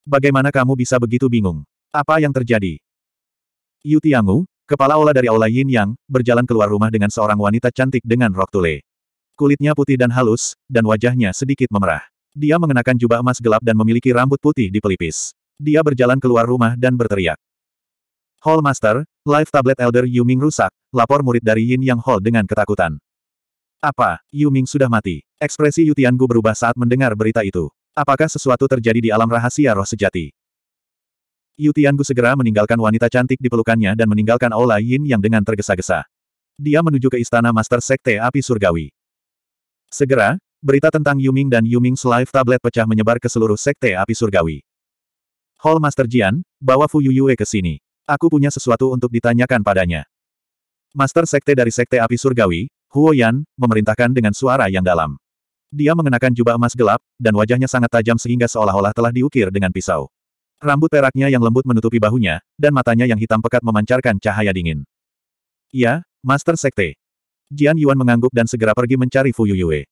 Bagaimana kamu bisa begitu bingung? Apa yang terjadi? Yu Tiangu, Kepala Ola dari Aula Yin Yang, berjalan keluar rumah dengan seorang wanita cantik dengan rok tule. Kulitnya putih dan halus, dan wajahnya sedikit memerah. Dia mengenakan jubah emas gelap dan memiliki rambut putih di pelipis. Dia berjalan keluar rumah dan berteriak. Hall Master, Life tablet Elder Yuming rusak, lapor murid dari Yin Yang Hall dengan ketakutan. Apa, Yuming sudah mati? Ekspresi Gu berubah saat mendengar berita itu. Apakah sesuatu terjadi di alam rahasia roh sejati? Yu Tiangu segera meninggalkan wanita cantik di pelukannya dan meninggalkan Aula Yin yang dengan tergesa-gesa. Dia menuju ke istana Master Sekte Api Surgawi. Segera, berita tentang Yuming dan Yuming's Life Tablet pecah menyebar ke seluruh Sekte Api Surgawi. Hall Master Jian, bawa Fu Yuyue ke sini. Aku punya sesuatu untuk ditanyakan padanya. Master Sekte dari Sekte Api Surgawi, Huo Yan, memerintahkan dengan suara yang dalam. Dia mengenakan jubah emas gelap, dan wajahnya sangat tajam sehingga seolah-olah telah diukir dengan pisau. Rambut peraknya yang lembut menutupi bahunya, dan matanya yang hitam pekat memancarkan cahaya dingin. Iya, Master Sekte. Jian Yuan mengangguk dan segera pergi mencari Fu Yuyue.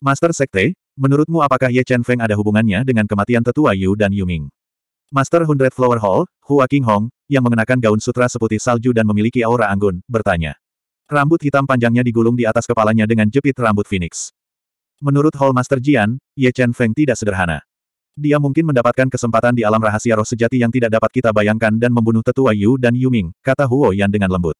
Master Sekte, menurutmu apakah Ye Chen Feng ada hubungannya dengan kematian tetua Yu dan Yuming? Master Hundred Flower Hall, Hua King Hong, yang mengenakan gaun sutra seputih salju dan memiliki aura anggun, bertanya. Rambut hitam panjangnya digulung di atas kepalanya dengan jepit rambut phoenix. Menurut Hall Master Jian, Ye Chen Feng tidak sederhana. Dia mungkin mendapatkan kesempatan di alam rahasia roh sejati yang tidak dapat kita bayangkan dan membunuh tetua Yu dan Yuming, kata Huo Yan dengan lembut.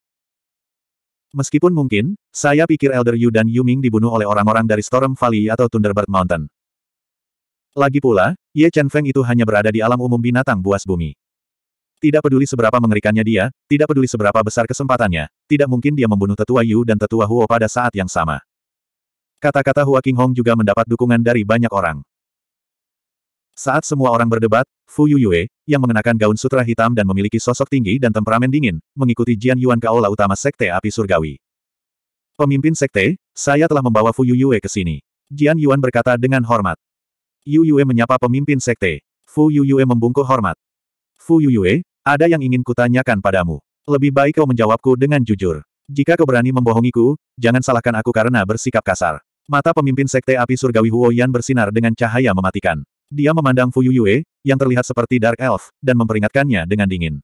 Meskipun mungkin, saya pikir Elder Yu dan Yuming dibunuh oleh orang-orang dari Storm Valley atau Thunderbird Mountain. Lagi pula, Ye Chen Feng itu hanya berada di alam umum binatang buas bumi. Tidak peduli seberapa mengerikannya dia, tidak peduli seberapa besar kesempatannya, tidak mungkin dia membunuh tetua Yu dan tetua Huo pada saat yang sama. Kata-kata Hua King Hong juga mendapat dukungan dari banyak orang. Saat semua orang berdebat, Fu Yuyue, yang mengenakan gaun sutra hitam dan memiliki sosok tinggi dan temperamen dingin, mengikuti Jian Yuan ke aula utama Sekte Api Surgawi. Pemimpin Sekte, saya telah membawa Fu Yuyue ke sini. Jian Yuan berkata dengan hormat. Yu Yue menyapa pemimpin Sekte. Fu Yuyue membungkuk hormat. Fu Yuyue, ada yang ingin kutanyakan padamu. Lebih baik kau menjawabku dengan jujur. Jika kau berani membohongiku, jangan salahkan aku karena bersikap kasar. Mata pemimpin Sekte Api Surgawi Huoyan bersinar dengan cahaya mematikan. Dia memandang Fu Yue, yang terlihat seperti Dark Elf, dan memperingatkannya dengan dingin.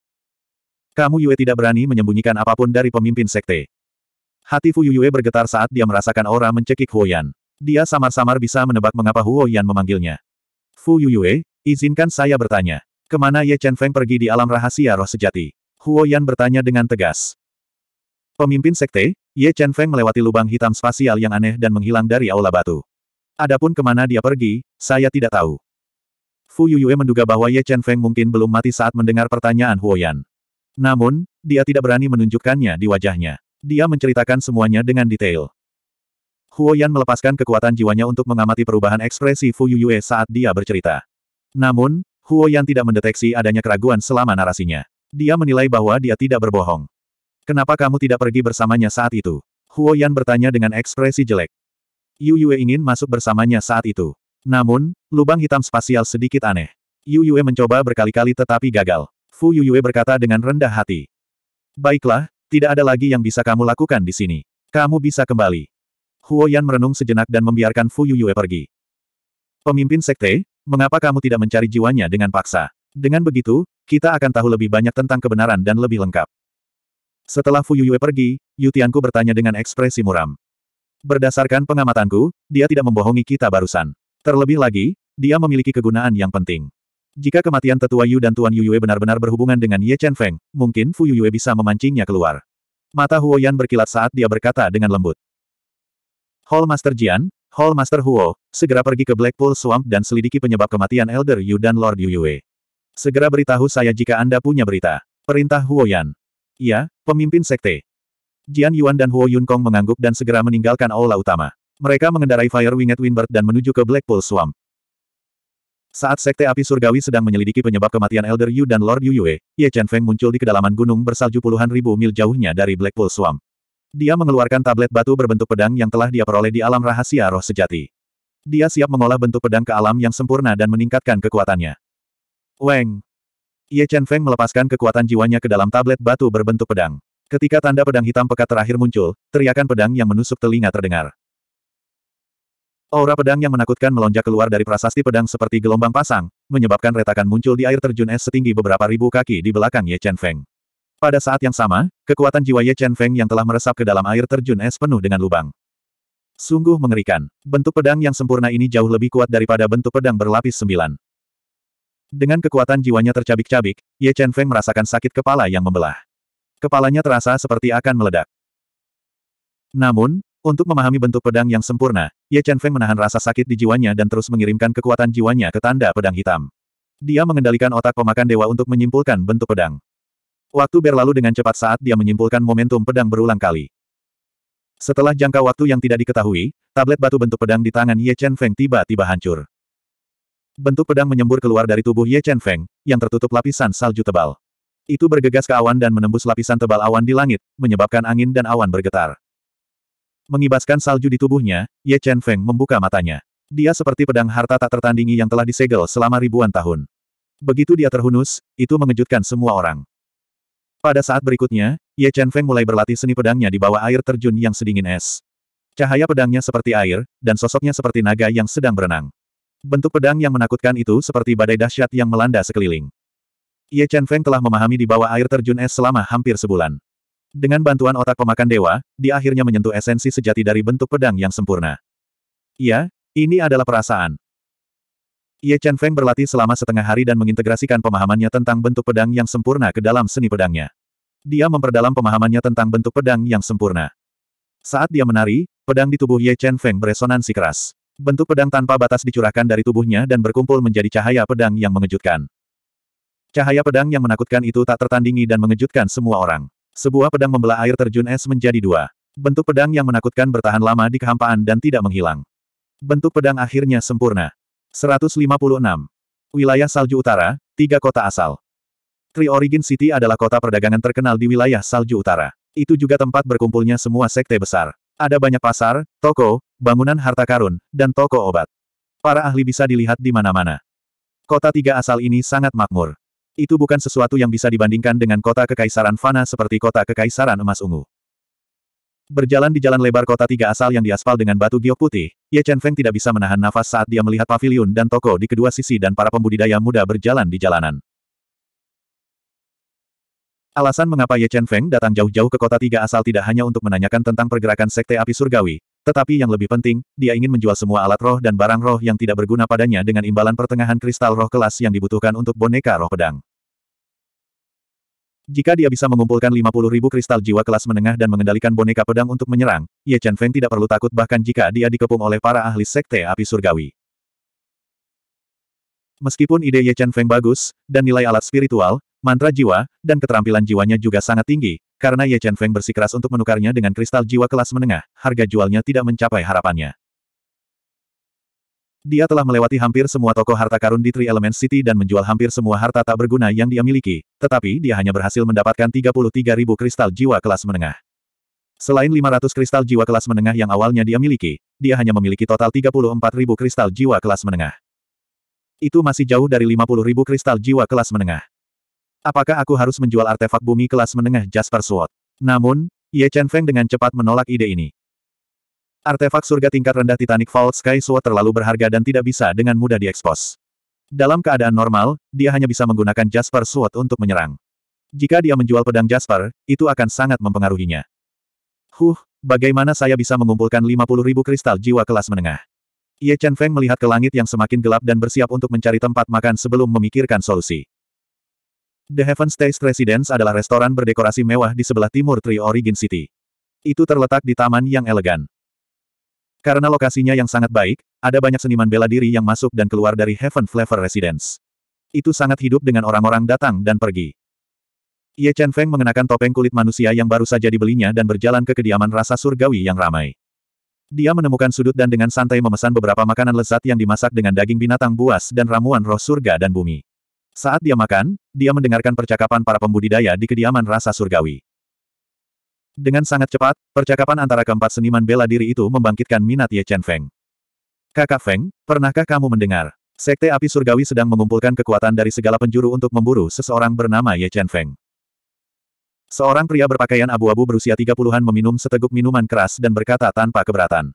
Kamu Yue tidak berani menyembunyikan apapun dari pemimpin sekte. Hati Fu Yue bergetar saat dia merasakan aura mencekik Huo Yan. Dia samar-samar bisa menebak mengapa Huo Yan memanggilnya. Fu Yue, izinkan saya bertanya. Kemana Ye Chen Feng pergi di alam rahasia roh sejati? Huo Yan bertanya dengan tegas. Pemimpin sekte, Ye Chen Feng melewati lubang hitam spasial yang aneh dan menghilang dari aula batu. Adapun kemana dia pergi, saya tidak tahu. Fu Yuyue menduga bahwa Ye Chen Feng mungkin belum mati saat mendengar pertanyaan Huo Yan. Namun, dia tidak berani menunjukkannya di wajahnya. Dia menceritakan semuanya dengan detail. Huo Yan melepaskan kekuatan jiwanya untuk mengamati perubahan ekspresi Fu Yuyue saat dia bercerita. Namun, Huo Yan tidak mendeteksi adanya keraguan selama narasinya. Dia menilai bahwa dia tidak berbohong. Kenapa kamu tidak pergi bersamanya saat itu? Huo Yan bertanya dengan ekspresi jelek. Yuyue ingin masuk bersamanya saat itu. Namun, lubang hitam spasial sedikit aneh. Yu Yue mencoba berkali-kali tetapi gagal. Fu Yu Yue berkata dengan rendah hati. Baiklah, tidak ada lagi yang bisa kamu lakukan di sini. Kamu bisa kembali. Huo Yan merenung sejenak dan membiarkan Fu Yu Yue pergi. Pemimpin sekte, mengapa kamu tidak mencari jiwanya dengan paksa? Dengan begitu, kita akan tahu lebih banyak tentang kebenaran dan lebih lengkap. Setelah Fu Yu Yue pergi, Yu Tianku bertanya dengan ekspresi muram. Berdasarkan pengamatanku, dia tidak membohongi kita barusan. Terlebih lagi, dia memiliki kegunaan yang penting. Jika kematian tetua Yu dan Tuan Yuyue benar-benar berhubungan dengan Ye Chen Feng, mungkin Fu Yuyue bisa memancingnya keluar. Mata Huo Yan berkilat saat dia berkata dengan lembut. Hall Master Jian, Hall Master Huo, segera pergi ke Blackpool Swamp dan selidiki penyebab kematian Elder Yu dan Lord Yuyue. Segera beritahu saya jika Anda punya berita. Perintah Huo Yan. Ya, pemimpin sekte. Jian Yuan dan Huo Yun Kong mengangguk dan segera meninggalkan aula utama. Mereka mengendarai Fire Winged Windbird dan menuju ke Blackpool Swamp. Saat Sekte Api Surgawi sedang menyelidiki penyebab kematian Elder Yu dan Lord Yu Yue, Ye Chen Feng muncul di kedalaman gunung bersalju puluhan ribu mil jauhnya dari Blackpool Swamp. Dia mengeluarkan tablet batu berbentuk pedang yang telah dia peroleh di alam rahasia roh sejati. Dia siap mengolah bentuk pedang ke alam yang sempurna dan meningkatkan kekuatannya. Weng! Ye Chen Feng melepaskan kekuatan jiwanya ke dalam tablet batu berbentuk pedang. Ketika tanda pedang hitam pekat terakhir muncul, teriakan pedang yang menusuk telinga terdengar. Aura pedang yang menakutkan melonjak keluar dari prasasti pedang seperti gelombang pasang, menyebabkan retakan muncul di air terjun es setinggi beberapa ribu kaki di belakang Ye Chen Feng. Pada saat yang sama, kekuatan jiwa Ye Chen Feng yang telah meresap ke dalam air terjun es penuh dengan lubang. Sungguh mengerikan. Bentuk pedang yang sempurna ini jauh lebih kuat daripada bentuk pedang berlapis sembilan. Dengan kekuatan jiwanya tercabik-cabik, Ye Chen Feng merasakan sakit kepala yang membelah. Kepalanya terasa seperti akan meledak. Namun, untuk memahami bentuk pedang yang sempurna, Ye Chen Feng menahan rasa sakit di jiwanya dan terus mengirimkan kekuatan jiwanya ke tanda pedang hitam. Dia mengendalikan otak pemakan dewa untuk menyimpulkan bentuk pedang. Waktu berlalu dengan cepat saat dia menyimpulkan momentum pedang berulang kali. Setelah jangka waktu yang tidak diketahui, tablet batu bentuk pedang di tangan Ye Chen Feng tiba-tiba hancur. Bentuk pedang menyembur keluar dari tubuh Ye Chen Feng, yang tertutup lapisan salju tebal. Itu bergegas ke awan dan menembus lapisan tebal awan di langit, menyebabkan angin dan awan bergetar mengibaskan salju di tubuhnya, Ye Chen Feng membuka matanya. Dia seperti pedang harta tak tertandingi yang telah disegel selama ribuan tahun. Begitu dia terhunus, itu mengejutkan semua orang. Pada saat berikutnya, Ye Chen Feng mulai berlatih seni pedangnya di bawah air terjun yang sedingin es. Cahaya pedangnya seperti air, dan sosoknya seperti naga yang sedang berenang. Bentuk pedang yang menakutkan itu seperti badai dahsyat yang melanda sekeliling. Ye Chen Feng telah memahami di bawah air terjun es selama hampir sebulan. Dengan bantuan otak pemakan dewa, dia akhirnya menyentuh esensi sejati dari bentuk pedang yang sempurna. Iya, ini adalah perasaan. Ye Chen Feng berlatih selama setengah hari dan mengintegrasikan pemahamannya tentang bentuk pedang yang sempurna ke dalam seni pedangnya. Dia memperdalam pemahamannya tentang bentuk pedang yang sempurna. Saat dia menari, pedang di tubuh Ye Chen Feng beresonansi keras. Bentuk pedang tanpa batas dicurahkan dari tubuhnya dan berkumpul menjadi cahaya pedang yang mengejutkan. Cahaya pedang yang menakutkan itu tak tertandingi dan mengejutkan semua orang. Sebuah pedang membelah air terjun es menjadi dua. Bentuk pedang yang menakutkan bertahan lama di kehampaan dan tidak menghilang. Bentuk pedang akhirnya sempurna. 156. Wilayah Salju Utara, tiga kota asal. Tri Origin City adalah kota perdagangan terkenal di wilayah Salju Utara. Itu juga tempat berkumpulnya semua sekte besar. Ada banyak pasar, toko, bangunan harta karun, dan toko obat. Para ahli bisa dilihat di mana-mana. Kota tiga asal ini sangat makmur. Itu bukan sesuatu yang bisa dibandingkan dengan kota kekaisaran Fana seperti kota kekaisaran emas ungu. Berjalan di jalan lebar kota tiga asal yang diaspal dengan batu giok putih, Ye Chen Feng tidak bisa menahan nafas saat dia melihat pavilion dan toko di kedua sisi dan para pembudidaya muda berjalan di jalanan. Alasan mengapa Ye Chen Feng datang jauh-jauh ke kota tiga asal tidak hanya untuk menanyakan tentang pergerakan sekte api surgawi, tetapi yang lebih penting, dia ingin menjual semua alat roh dan barang roh yang tidak berguna padanya dengan imbalan pertengahan kristal roh kelas yang dibutuhkan untuk boneka roh pedang. Jika dia bisa mengumpulkan 50 ribu kristal jiwa kelas menengah dan mengendalikan boneka pedang untuk menyerang, Ye Chen Feng tidak perlu takut bahkan jika dia dikepung oleh para ahli sekte api surgawi. Meskipun ide Ye Chen Feng bagus, dan nilai alat spiritual, mantra jiwa, dan keterampilan jiwanya juga sangat tinggi, karena Ye Chen Feng bersikeras untuk menukarnya dengan kristal jiwa kelas menengah, harga jualnya tidak mencapai harapannya. Dia telah melewati hampir semua toko harta karun di Three Elements City dan menjual hampir semua harta tak berguna yang dia miliki, tetapi dia hanya berhasil mendapatkan 33.000 kristal jiwa kelas menengah. Selain 500 kristal jiwa kelas menengah yang awalnya dia miliki, dia hanya memiliki total 34.000 kristal jiwa kelas menengah. Itu masih jauh dari 50.000 kristal jiwa kelas menengah. Apakah aku harus menjual artefak bumi kelas menengah Jasper Sword? Namun, Ye Chen Feng dengan cepat menolak ide ini. Artefak surga tingkat rendah Titanic Vault Sky Sword terlalu berharga dan tidak bisa dengan mudah diekspos. Dalam keadaan normal, dia hanya bisa menggunakan Jasper Sword untuk menyerang. Jika dia menjual pedang Jasper, itu akan sangat mempengaruhinya. Huh, bagaimana saya bisa mengumpulkan 50 ribu kristal jiwa kelas menengah? Ye Chen Feng melihat ke langit yang semakin gelap dan bersiap untuk mencari tempat makan sebelum memikirkan solusi. The Heaven Stays Residence adalah restoran berdekorasi mewah di sebelah timur Tree Origin City. Itu terletak di taman yang elegan. Karena lokasinya yang sangat baik, ada banyak seniman bela diri yang masuk dan keluar dari Heaven Flavor Residence. Itu sangat hidup dengan orang-orang datang dan pergi. Ye Chen Feng mengenakan topeng kulit manusia yang baru saja dibelinya dan berjalan ke kediaman rasa surgawi yang ramai. Dia menemukan sudut dan dengan santai memesan beberapa makanan lezat yang dimasak dengan daging binatang buas dan ramuan roh surga dan bumi. Saat dia makan, dia mendengarkan percakapan para pembudidaya di kediaman rasa surgawi. Dengan sangat cepat, percakapan antara keempat seniman bela diri itu membangkitkan minat Ye Chen Feng. Kakak Feng, pernahkah kamu mendengar? Sekte api surgawi sedang mengumpulkan kekuatan dari segala penjuru untuk memburu seseorang bernama Ye Chen Feng. Seorang pria berpakaian abu-abu berusia 30-an meminum seteguk minuman keras dan berkata tanpa keberatan.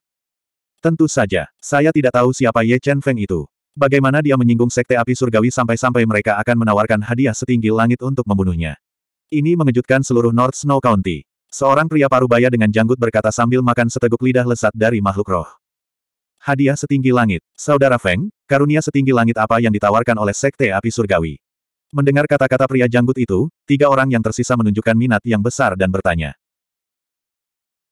Tentu saja, saya tidak tahu siapa Ye Chen Feng itu. Bagaimana dia menyinggung sekte api surgawi sampai-sampai mereka akan menawarkan hadiah setinggi langit untuk membunuhnya. Ini mengejutkan seluruh North Snow County. Seorang pria parubaya dengan janggut berkata sambil makan seteguk lidah lesat dari makhluk roh. Hadiah setinggi langit. Saudara Feng, karunia setinggi langit apa yang ditawarkan oleh sekte api surgawi? Mendengar kata-kata pria janggut itu, tiga orang yang tersisa menunjukkan minat yang besar dan bertanya.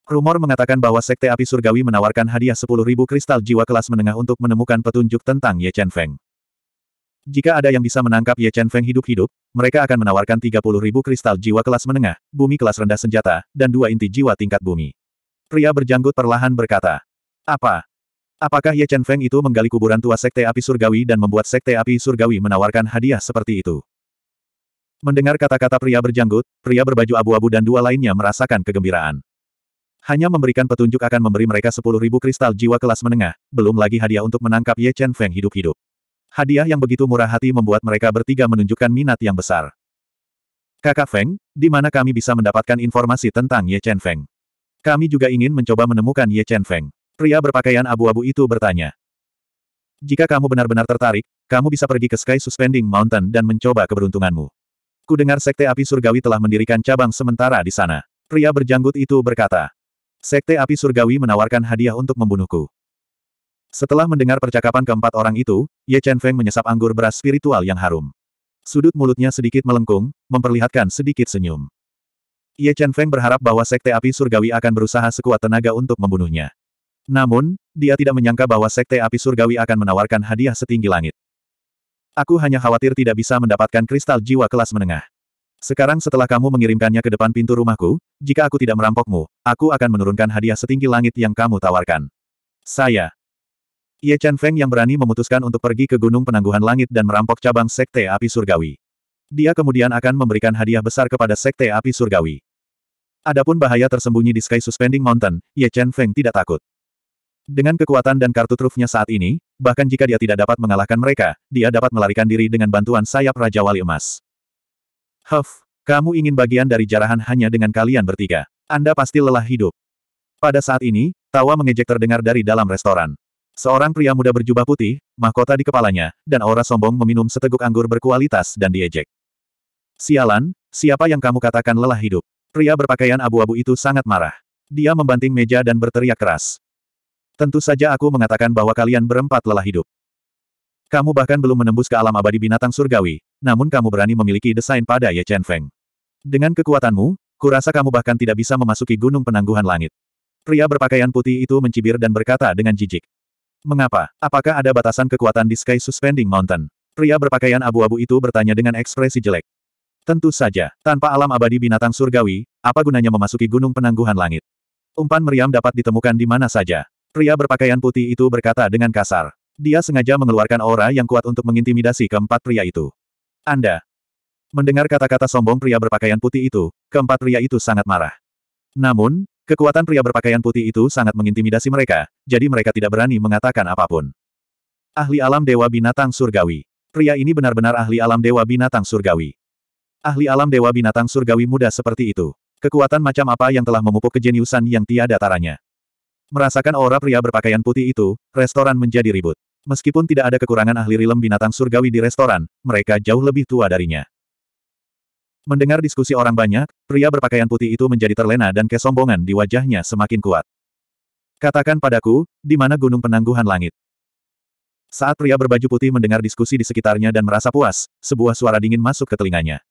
Rumor mengatakan bahwa Sekte Api Surgawi menawarkan hadiah 10.000 kristal jiwa kelas menengah untuk menemukan petunjuk tentang Ye Chen Feng. Jika ada yang bisa menangkap Ye Chen Feng hidup-hidup, mereka akan menawarkan 30.000 kristal jiwa kelas menengah, bumi kelas rendah senjata, dan dua inti jiwa tingkat bumi. Pria berjanggut perlahan berkata, Apa? Apakah Ye Chen Feng itu menggali kuburan tua Sekte Api Surgawi dan membuat Sekte Api Surgawi menawarkan hadiah seperti itu? Mendengar kata-kata pria berjanggut, pria berbaju abu-abu dan dua lainnya merasakan kegembiraan hanya memberikan petunjuk akan memberi mereka sepuluh ribu kristal jiwa kelas menengah, belum lagi hadiah untuk menangkap Ye Chen Feng hidup-hidup. Hadiah yang begitu murah hati membuat mereka bertiga menunjukkan minat yang besar. Kakak Feng, di mana kami bisa mendapatkan informasi tentang Ye Chen Feng? Kami juga ingin mencoba menemukan Ye Chen Feng. Pria berpakaian abu-abu itu bertanya. Jika kamu benar-benar tertarik, kamu bisa pergi ke Sky Suspending Mountain dan mencoba keberuntunganmu. Kudengar Sekte Api Surgawi telah mendirikan cabang sementara di sana. Pria berjanggut itu berkata. Sekte Api Surgawi menawarkan hadiah untuk membunuhku. Setelah mendengar percakapan keempat orang itu, Ye Chen Feng menyesap anggur beras spiritual yang harum. Sudut mulutnya sedikit melengkung, memperlihatkan sedikit senyum. Ye Chen Feng berharap bahwa Sekte Api Surgawi akan berusaha sekuat tenaga untuk membunuhnya. Namun, dia tidak menyangka bahwa Sekte Api Surgawi akan menawarkan hadiah setinggi langit. Aku hanya khawatir tidak bisa mendapatkan kristal jiwa kelas menengah. Sekarang setelah kamu mengirimkannya ke depan pintu rumahku, jika aku tidak merampokmu, aku akan menurunkan hadiah setinggi langit yang kamu tawarkan. Saya. Ye Chen Feng yang berani memutuskan untuk pergi ke Gunung Penangguhan Langit dan merampok cabang Sekte Api Surgawi. Dia kemudian akan memberikan hadiah besar kepada Sekte Api Surgawi. Adapun bahaya tersembunyi di Sky Suspending Mountain, Ye Chen Feng tidak takut. Dengan kekuatan dan kartu trufnya saat ini, bahkan jika dia tidak dapat mengalahkan mereka, dia dapat melarikan diri dengan bantuan sayap Raja Wali Emas. Huff, kamu ingin bagian dari jarahan hanya dengan kalian bertiga. Anda pasti lelah hidup. Pada saat ini, tawa mengejek terdengar dari dalam restoran. Seorang pria muda berjubah putih, mahkota di kepalanya, dan aura sombong meminum seteguk anggur berkualitas dan diejek. Sialan, siapa yang kamu katakan lelah hidup? Pria berpakaian abu-abu itu sangat marah. Dia membanting meja dan berteriak keras. Tentu saja aku mengatakan bahwa kalian berempat lelah hidup. Kamu bahkan belum menembus ke alam abadi binatang surgawi, namun kamu berani memiliki desain pada Ye Chen Feng. Dengan kekuatanmu, kurasa kamu bahkan tidak bisa memasuki gunung penangguhan langit. Pria berpakaian putih itu mencibir dan berkata dengan jijik. Mengapa? Apakah ada batasan kekuatan di Sky Suspending Mountain? Pria berpakaian abu-abu itu bertanya dengan ekspresi jelek. Tentu saja, tanpa alam abadi binatang surgawi, apa gunanya memasuki gunung penangguhan langit? Umpan meriam dapat ditemukan di mana saja. Pria berpakaian putih itu berkata dengan kasar. Dia sengaja mengeluarkan aura yang kuat untuk mengintimidasi keempat pria itu. Anda. Mendengar kata-kata sombong pria berpakaian putih itu, keempat pria itu sangat marah. Namun, kekuatan pria berpakaian putih itu sangat mengintimidasi mereka, jadi mereka tidak berani mengatakan apapun. Ahli alam Dewa Binatang Surgawi. Pria ini benar-benar ahli alam Dewa Binatang Surgawi. Ahli alam Dewa Binatang Surgawi muda seperti itu. Kekuatan macam apa yang telah memupuk kejeniusan yang tiada taranya. Merasakan aura pria berpakaian putih itu, restoran menjadi ribut. Meskipun tidak ada kekurangan ahli rilem binatang surgawi di restoran, mereka jauh lebih tua darinya. Mendengar diskusi orang banyak, pria berpakaian putih itu menjadi terlena dan kesombongan di wajahnya semakin kuat. Katakan padaku, di mana gunung penangguhan langit? Saat pria berbaju putih mendengar diskusi di sekitarnya dan merasa puas, sebuah suara dingin masuk ke telinganya.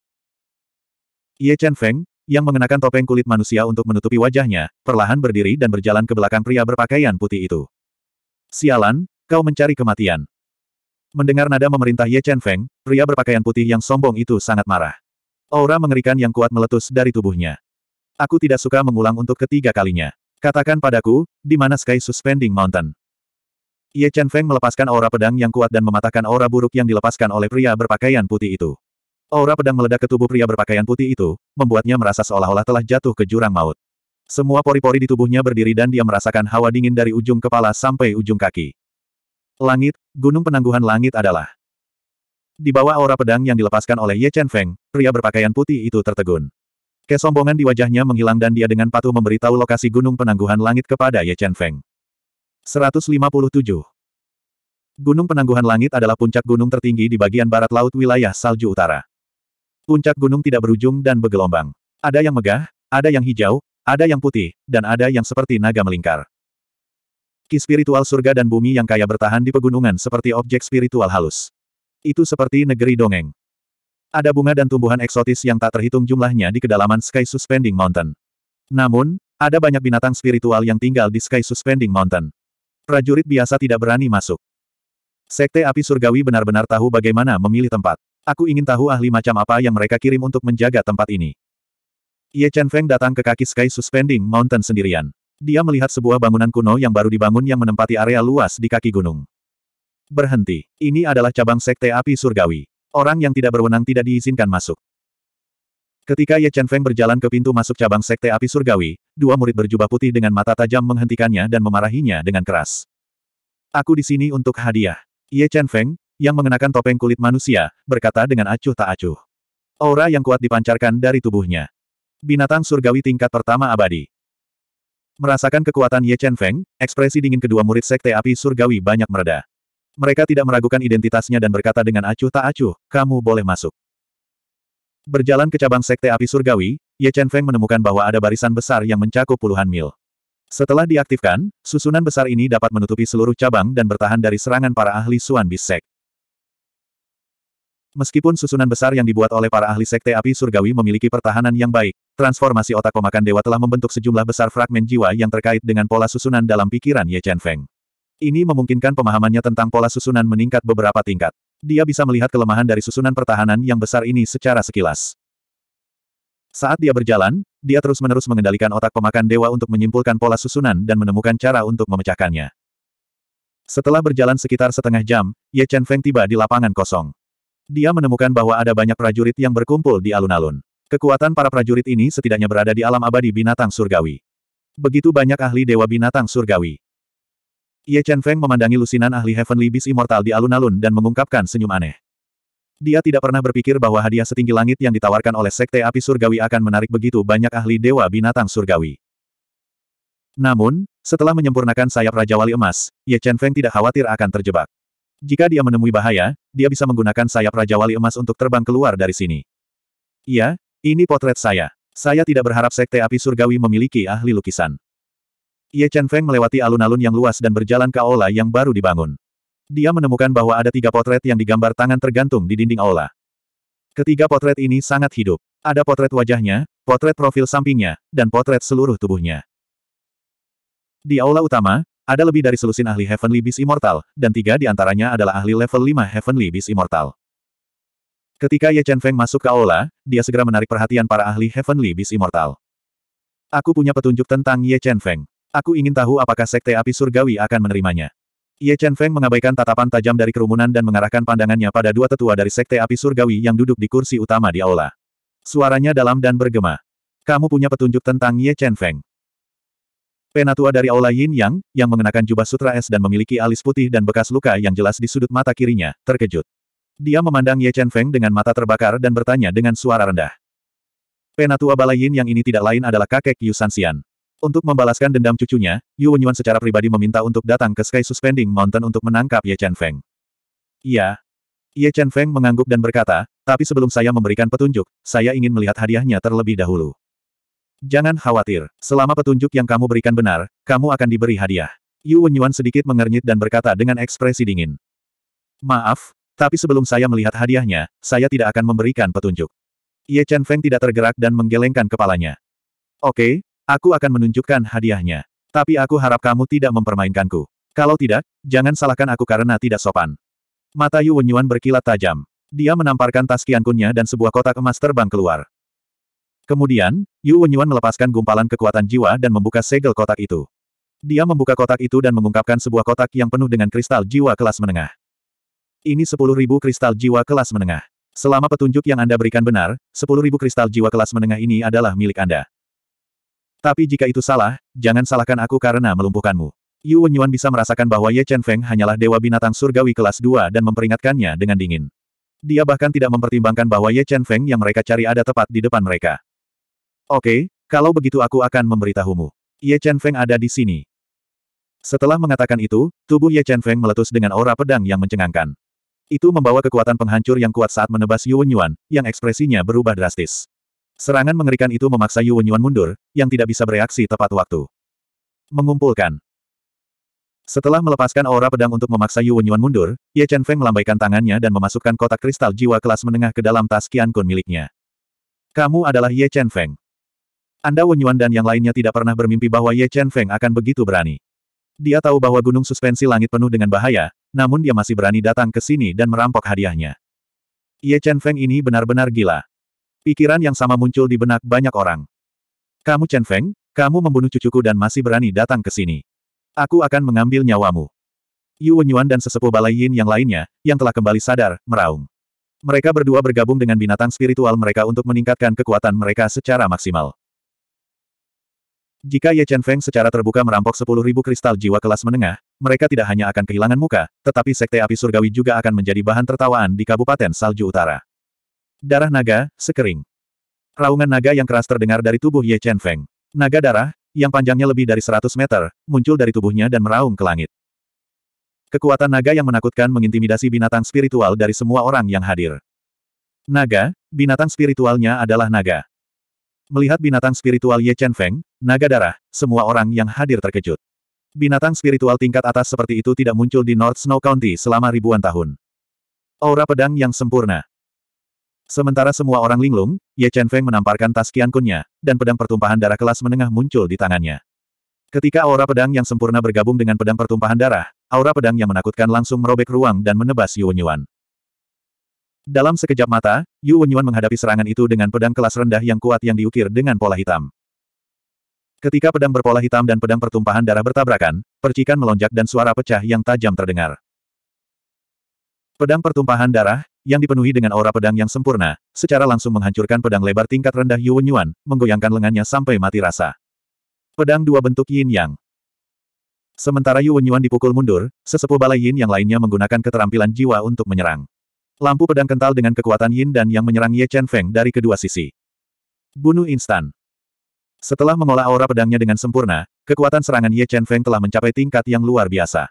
Ye Chen Feng, yang mengenakan topeng kulit manusia untuk menutupi wajahnya, perlahan berdiri dan berjalan ke belakang pria berpakaian putih itu. Sialan, Kau mencari kematian. Mendengar nada memerintah Ye Chen Feng, pria berpakaian putih yang sombong itu sangat marah. Aura mengerikan yang kuat meletus dari tubuhnya. Aku tidak suka mengulang untuk ketiga kalinya. Katakan padaku, di mana Sky Suspending Mountain? Ye Chen Feng melepaskan aura pedang yang kuat dan mematahkan aura buruk yang dilepaskan oleh pria berpakaian putih itu. Aura pedang meledak ke tubuh pria berpakaian putih itu, membuatnya merasa seolah-olah telah jatuh ke jurang maut. Semua pori-pori di tubuhnya berdiri dan dia merasakan hawa dingin dari ujung kepala sampai ujung kaki. Langit, Gunung Penangguhan Langit adalah. Di bawah aura pedang yang dilepaskan oleh Ye Chen Feng, pria berpakaian putih itu tertegun. Kesombongan di wajahnya menghilang dan dia dengan patuh memberitahu lokasi Gunung Penangguhan Langit kepada Ye Chen Feng. 157. Gunung Penangguhan Langit adalah puncak gunung tertinggi di bagian barat laut wilayah Salju Utara. Puncak gunung tidak berujung dan bergelombang. Ada yang megah, ada yang hijau, ada yang putih, dan ada yang seperti naga melingkar. Ki spiritual surga dan bumi yang kaya bertahan di pegunungan seperti objek spiritual halus. Itu seperti negeri dongeng. Ada bunga dan tumbuhan eksotis yang tak terhitung jumlahnya di kedalaman Sky Suspending Mountain. Namun, ada banyak binatang spiritual yang tinggal di Sky Suspending Mountain. Prajurit biasa tidak berani masuk. Sekte api surgawi benar-benar tahu bagaimana memilih tempat. Aku ingin tahu ahli macam apa yang mereka kirim untuk menjaga tempat ini. Ye Chen Feng datang ke kaki Sky Suspending Mountain sendirian. Dia melihat sebuah bangunan kuno yang baru dibangun yang menempati area luas di kaki gunung. Berhenti. Ini adalah cabang sekte api surgawi. Orang yang tidak berwenang tidak diizinkan masuk. Ketika Ye Chen Feng berjalan ke pintu masuk cabang sekte api surgawi, dua murid berjubah putih dengan mata tajam menghentikannya dan memarahinya dengan keras. Aku di sini untuk hadiah. Ye Chen Feng, yang mengenakan topeng kulit manusia, berkata dengan acuh tak acuh. Aura yang kuat dipancarkan dari tubuhnya. Binatang surgawi tingkat pertama abadi. Merasakan kekuatan Ye Chen Feng, ekspresi dingin kedua murid Sekte Api Surgawi banyak mereda. Mereka tidak meragukan identitasnya dan berkata dengan acuh tak acuh, kamu boleh masuk. Berjalan ke cabang Sekte Api Surgawi, Ye Chen Feng menemukan bahwa ada barisan besar yang mencakup puluhan mil. Setelah diaktifkan, susunan besar ini dapat menutupi seluruh cabang dan bertahan dari serangan para ahli Suan Bisek. Meskipun susunan besar yang dibuat oleh para ahli sekte api surgawi memiliki pertahanan yang baik, transformasi otak pemakan dewa telah membentuk sejumlah besar fragmen jiwa yang terkait dengan pola susunan dalam pikiran Ye Chen Feng. Ini memungkinkan pemahamannya tentang pola susunan meningkat beberapa tingkat. Dia bisa melihat kelemahan dari susunan pertahanan yang besar ini secara sekilas. Saat dia berjalan, dia terus-menerus mengendalikan otak pemakan dewa untuk menyimpulkan pola susunan dan menemukan cara untuk memecahkannya. Setelah berjalan sekitar setengah jam, Ye Chen Feng tiba di lapangan kosong. Dia menemukan bahwa ada banyak prajurit yang berkumpul di alun-alun. Kekuatan para prajurit ini setidaknya berada di alam abadi binatang surgawi. Begitu banyak ahli dewa binatang surgawi. Ye Chen Feng memandangi lusinan ahli Heavenly Beast Immortal di alun-alun dan mengungkapkan senyum aneh. Dia tidak pernah berpikir bahwa hadiah setinggi langit yang ditawarkan oleh Sekte Api Surgawi akan menarik begitu banyak ahli dewa binatang surgawi. Namun, setelah menyempurnakan sayap Raja Wali Emas, Ye Chen Feng tidak khawatir akan terjebak. Jika dia menemui bahaya, dia bisa menggunakan sayap Raja Wali Emas untuk terbang keluar dari sini. Iya, ini potret saya. Saya tidak berharap Sekte Api Surgawi memiliki ahli lukisan. Ye Chen Feng melewati alun-alun yang luas dan berjalan ke aula yang baru dibangun. Dia menemukan bahwa ada tiga potret yang digambar tangan tergantung di dinding aula. Ketiga potret ini sangat hidup. Ada potret wajahnya, potret profil sampingnya, dan potret seluruh tubuhnya. Di aula utama, ada lebih dari selusin ahli Heavenly Beast Immortal, dan tiga di antaranya adalah ahli level 5 Heavenly Beast Immortal. Ketika Ye Chen Feng masuk ke aula, dia segera menarik perhatian para ahli Heavenly Beast Immortal. Aku punya petunjuk tentang Ye Chen Feng. Aku ingin tahu apakah Sekte Api Surgawi akan menerimanya. Ye Chen Feng mengabaikan tatapan tajam dari kerumunan dan mengarahkan pandangannya pada dua tetua dari Sekte Api Surgawi yang duduk di kursi utama di aula. Suaranya dalam dan bergema. Kamu punya petunjuk tentang Ye Chen Feng. Penatua dari Aula Yin Yang, yang mengenakan jubah sutra es dan memiliki alis putih dan bekas luka yang jelas di sudut mata kirinya, terkejut. Dia memandang Ye Chen Feng dengan mata terbakar dan bertanya dengan suara rendah. Penatua Balai Yin yang ini tidak lain adalah kakek Yu Sanxian. Untuk membalaskan dendam cucunya, Yu Wenyuan secara pribadi meminta untuk datang ke Sky Suspending Mountain untuk menangkap Ye Chen Feng. Iya. Ye Chen Feng mengangguk dan berkata, tapi sebelum saya memberikan petunjuk, saya ingin melihat hadiahnya terlebih dahulu. Jangan khawatir, selama petunjuk yang kamu berikan benar, kamu akan diberi hadiah. Yu Wenyuan sedikit mengernyit dan berkata dengan ekspresi dingin. Maaf, tapi sebelum saya melihat hadiahnya, saya tidak akan memberikan petunjuk. Ye Chen Feng tidak tergerak dan menggelengkan kepalanya. Oke, aku akan menunjukkan hadiahnya. Tapi aku harap kamu tidak mempermainkanku. Kalau tidak, jangan salahkan aku karena tidak sopan. Mata Yu Wenyuan berkilat tajam. Dia menamparkan tas kiankunnya dan sebuah kotak emas terbang keluar. Kemudian, Yu Wenyuan melepaskan gumpalan kekuatan jiwa dan membuka segel kotak itu. Dia membuka kotak itu dan mengungkapkan sebuah kotak yang penuh dengan kristal jiwa kelas menengah. Ini 10.000 kristal jiwa kelas menengah. Selama petunjuk yang Anda berikan benar, 10.000 kristal jiwa kelas menengah ini adalah milik Anda. Tapi jika itu salah, jangan salahkan aku karena melumpuhkanmu. Yu Wenyuan bisa merasakan bahwa Ye Chen Feng hanyalah dewa binatang surgawi kelas 2 dan memperingatkannya dengan dingin. Dia bahkan tidak mempertimbangkan bahwa Ye Chen Feng yang mereka cari ada tepat di depan mereka. Oke, kalau begitu aku akan memberitahumu. Ye Chen Feng ada di sini. Setelah mengatakan itu, tubuh Ye Chen Feng meletus dengan aura pedang yang mencengangkan. Itu membawa kekuatan penghancur yang kuat saat menebas Yuan Yuan, yang ekspresinya berubah drastis. Serangan mengerikan itu memaksa Yuan Yuan mundur, yang tidak bisa bereaksi tepat waktu. Mengumpulkan. Setelah melepaskan aura pedang untuk memaksa Yuan Yuan mundur, Ye Chen Feng melambaikan tangannya dan memasukkan kotak kristal jiwa kelas menengah ke dalam tas Qian Kun miliknya. Kamu adalah Ye Chen Feng. Anda Wenyuan dan yang lainnya tidak pernah bermimpi bahwa Ye Chen Feng akan begitu berani. Dia tahu bahwa gunung suspensi langit penuh dengan bahaya, namun dia masih berani datang ke sini dan merampok hadiahnya. Ye Chen Feng ini benar-benar gila. Pikiran yang sama muncul di benak banyak orang. Kamu Chen Feng, kamu membunuh cucuku dan masih berani datang ke sini. Aku akan mengambil nyawamu. Yu Wenyuan dan sesepuh Balai Yin yang lainnya, yang telah kembali sadar, meraung. Mereka berdua bergabung dengan binatang spiritual mereka untuk meningkatkan kekuatan mereka secara maksimal. Jika Ye Chen Feng secara terbuka merampok ribu kristal jiwa kelas menengah, mereka tidak hanya akan kehilangan muka, tetapi Sekte Api Surgawi juga akan menjadi bahan tertawaan di Kabupaten Salju Utara. Darah naga, sekering. Raungan naga yang keras terdengar dari tubuh Ye Chen Feng. Naga darah, yang panjangnya lebih dari 100 meter, muncul dari tubuhnya dan meraung ke langit. Kekuatan naga yang menakutkan mengintimidasi binatang spiritual dari semua orang yang hadir. Naga, binatang spiritualnya adalah naga. Melihat binatang spiritual Ye Chen Feng, naga darah, semua orang yang hadir terkejut. Binatang spiritual tingkat atas seperti itu tidak muncul di North Snow County selama ribuan tahun. Aura pedang yang sempurna. Sementara semua orang linglung, Ye Chen Feng menamparkan tas Kunnya, dan pedang pertumpahan darah kelas menengah muncul di tangannya. Ketika aura pedang yang sempurna bergabung dengan pedang pertumpahan darah, aura pedang yang menakutkan langsung merobek ruang dan menebas Yuan Yuan. Dalam sekejap mata, Yu Wenyuan menghadapi serangan itu dengan pedang kelas rendah yang kuat yang diukir dengan pola hitam. Ketika pedang berpola hitam dan pedang pertumpahan darah bertabrakan, percikan melonjak dan suara pecah yang tajam terdengar. Pedang pertumpahan darah, yang dipenuhi dengan aura pedang yang sempurna, secara langsung menghancurkan pedang lebar tingkat rendah Yu Wenyuan, menggoyangkan lengannya sampai mati rasa. Pedang dua bentuk yin yang. Sementara Yu Wenyuan dipukul mundur, sesepuh balai yin yang lainnya menggunakan keterampilan jiwa untuk menyerang. Lampu pedang kental dengan kekuatan yin dan yang menyerang Ye Chen Feng dari kedua sisi. Bunuh instan. Setelah mengolah aura pedangnya dengan sempurna, kekuatan serangan Ye Chen Feng telah mencapai tingkat yang luar biasa.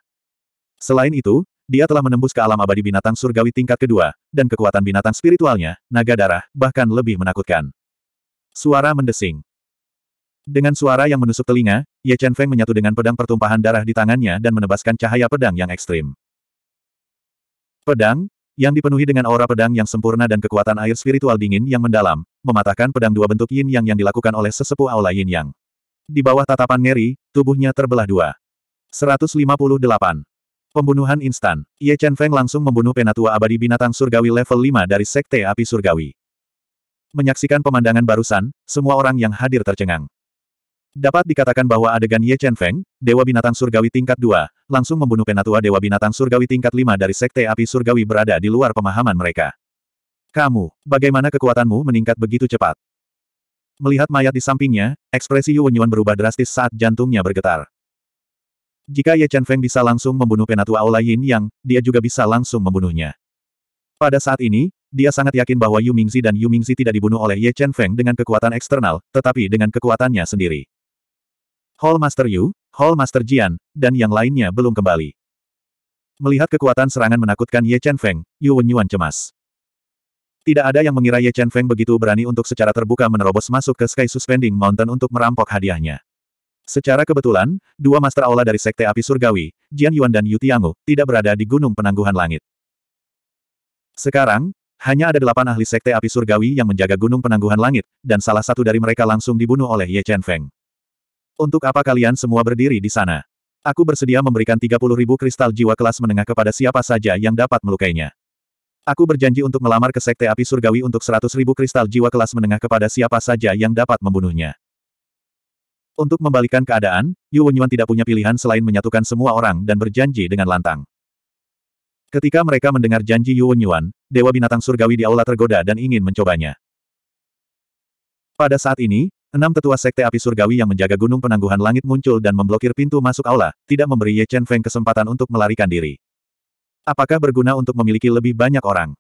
Selain itu, dia telah menembus ke alam abadi binatang surgawi tingkat kedua, dan kekuatan binatang spiritualnya, naga darah, bahkan lebih menakutkan. Suara mendesing. Dengan suara yang menusuk telinga, Ye Chen Feng menyatu dengan pedang pertumpahan darah di tangannya dan menebaskan cahaya pedang yang ekstrim. Pedang, yang dipenuhi dengan aura pedang yang sempurna dan kekuatan air spiritual dingin yang mendalam, mematahkan pedang dua bentuk yin yang yang dilakukan oleh sesepuh aula yin yang. Di bawah tatapan Ngeri, tubuhnya terbelah dua. 158. Pembunuhan instan. Ye Chen Feng langsung membunuh penatua abadi binatang surgawi level 5 dari Sekte Api Surgawi. Menyaksikan pemandangan barusan, semua orang yang hadir tercengang. Dapat dikatakan bahwa adegan Ye Chen Feng, Dewa Binatang Surgawi tingkat 2, langsung membunuh penatua Dewa Binatang Surgawi tingkat 5 dari Sekte Api Surgawi berada di luar pemahaman mereka. Kamu, bagaimana kekuatanmu meningkat begitu cepat? Melihat mayat di sampingnya, ekspresi Yu Wenyuan berubah drastis saat jantungnya bergetar. Jika Ye Chen Feng bisa langsung membunuh penatua Aula Yin Yang, dia juga bisa langsung membunuhnya. Pada saat ini, dia sangat yakin bahwa Yu Mingzi dan Yu Mingzi tidak dibunuh oleh Ye Chen Feng dengan kekuatan eksternal, tetapi dengan kekuatannya sendiri. Hall Master Yu, Hall Master Jian, dan yang lainnya belum kembali. Melihat kekuatan serangan menakutkan Ye Chen Feng, Yu Wenyuan cemas. Tidak ada yang mengira Ye Chen Feng begitu berani untuk secara terbuka menerobos masuk ke Sky Suspending Mountain untuk merampok hadiahnya. Secara kebetulan, dua Master Aula dari Sekte Api Surgawi, Jian Yuan dan Yu Tiangu, tidak berada di Gunung Penangguhan Langit. Sekarang, hanya ada delapan ahli Sekte Api Surgawi yang menjaga Gunung Penangguhan Langit, dan salah satu dari mereka langsung dibunuh oleh Ye Chen Feng. Untuk apa kalian semua berdiri di sana? Aku bersedia memberikan 30 ribu kristal jiwa kelas menengah kepada siapa saja yang dapat melukainya. Aku berjanji untuk melamar ke Sekte Api Surgawi untuk 100 ribu kristal jiwa kelas menengah kepada siapa saja yang dapat membunuhnya. Untuk membalikan keadaan, Yu Wenyuan tidak punya pilihan selain menyatukan semua orang dan berjanji dengan lantang. Ketika mereka mendengar janji Yu Wenyuan, Dewa Binatang Surgawi di aula tergoda dan ingin mencobanya. Pada saat ini, Enam tetua sekte api surgawi yang menjaga gunung penangguhan langit muncul dan memblokir pintu masuk aula, tidak memberi Ye Chen Feng kesempatan untuk melarikan diri. Apakah berguna untuk memiliki lebih banyak orang?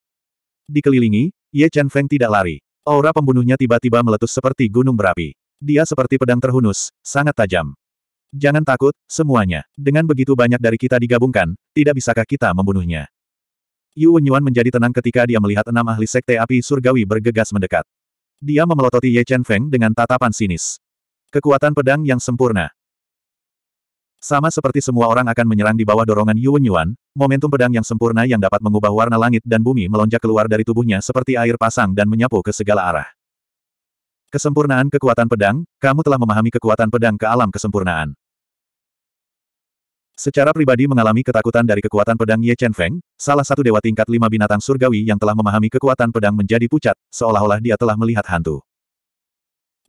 Dikelilingi, Ye Chen Feng tidak lari. Aura pembunuhnya tiba-tiba meletus seperti gunung berapi. Dia seperti pedang terhunus, sangat tajam. Jangan takut, semuanya. Dengan begitu banyak dari kita digabungkan, tidak bisakah kita membunuhnya? Yu Wenyuan menjadi tenang ketika dia melihat enam ahli sekte api surgawi bergegas mendekat. Dia memelototi Ye Chen Feng dengan tatapan sinis. Kekuatan pedang yang sempurna. Sama seperti semua orang akan menyerang di bawah dorongan Yuan Yuan, momentum pedang yang sempurna yang dapat mengubah warna langit dan bumi melonjak keluar dari tubuhnya seperti air pasang dan menyapu ke segala arah. Kesempurnaan kekuatan pedang, kamu telah memahami kekuatan pedang ke alam kesempurnaan. Secara pribadi mengalami ketakutan dari kekuatan pedang Ye Chen Feng, salah satu dewa tingkat lima binatang surgawi yang telah memahami kekuatan pedang menjadi pucat, seolah-olah dia telah melihat hantu.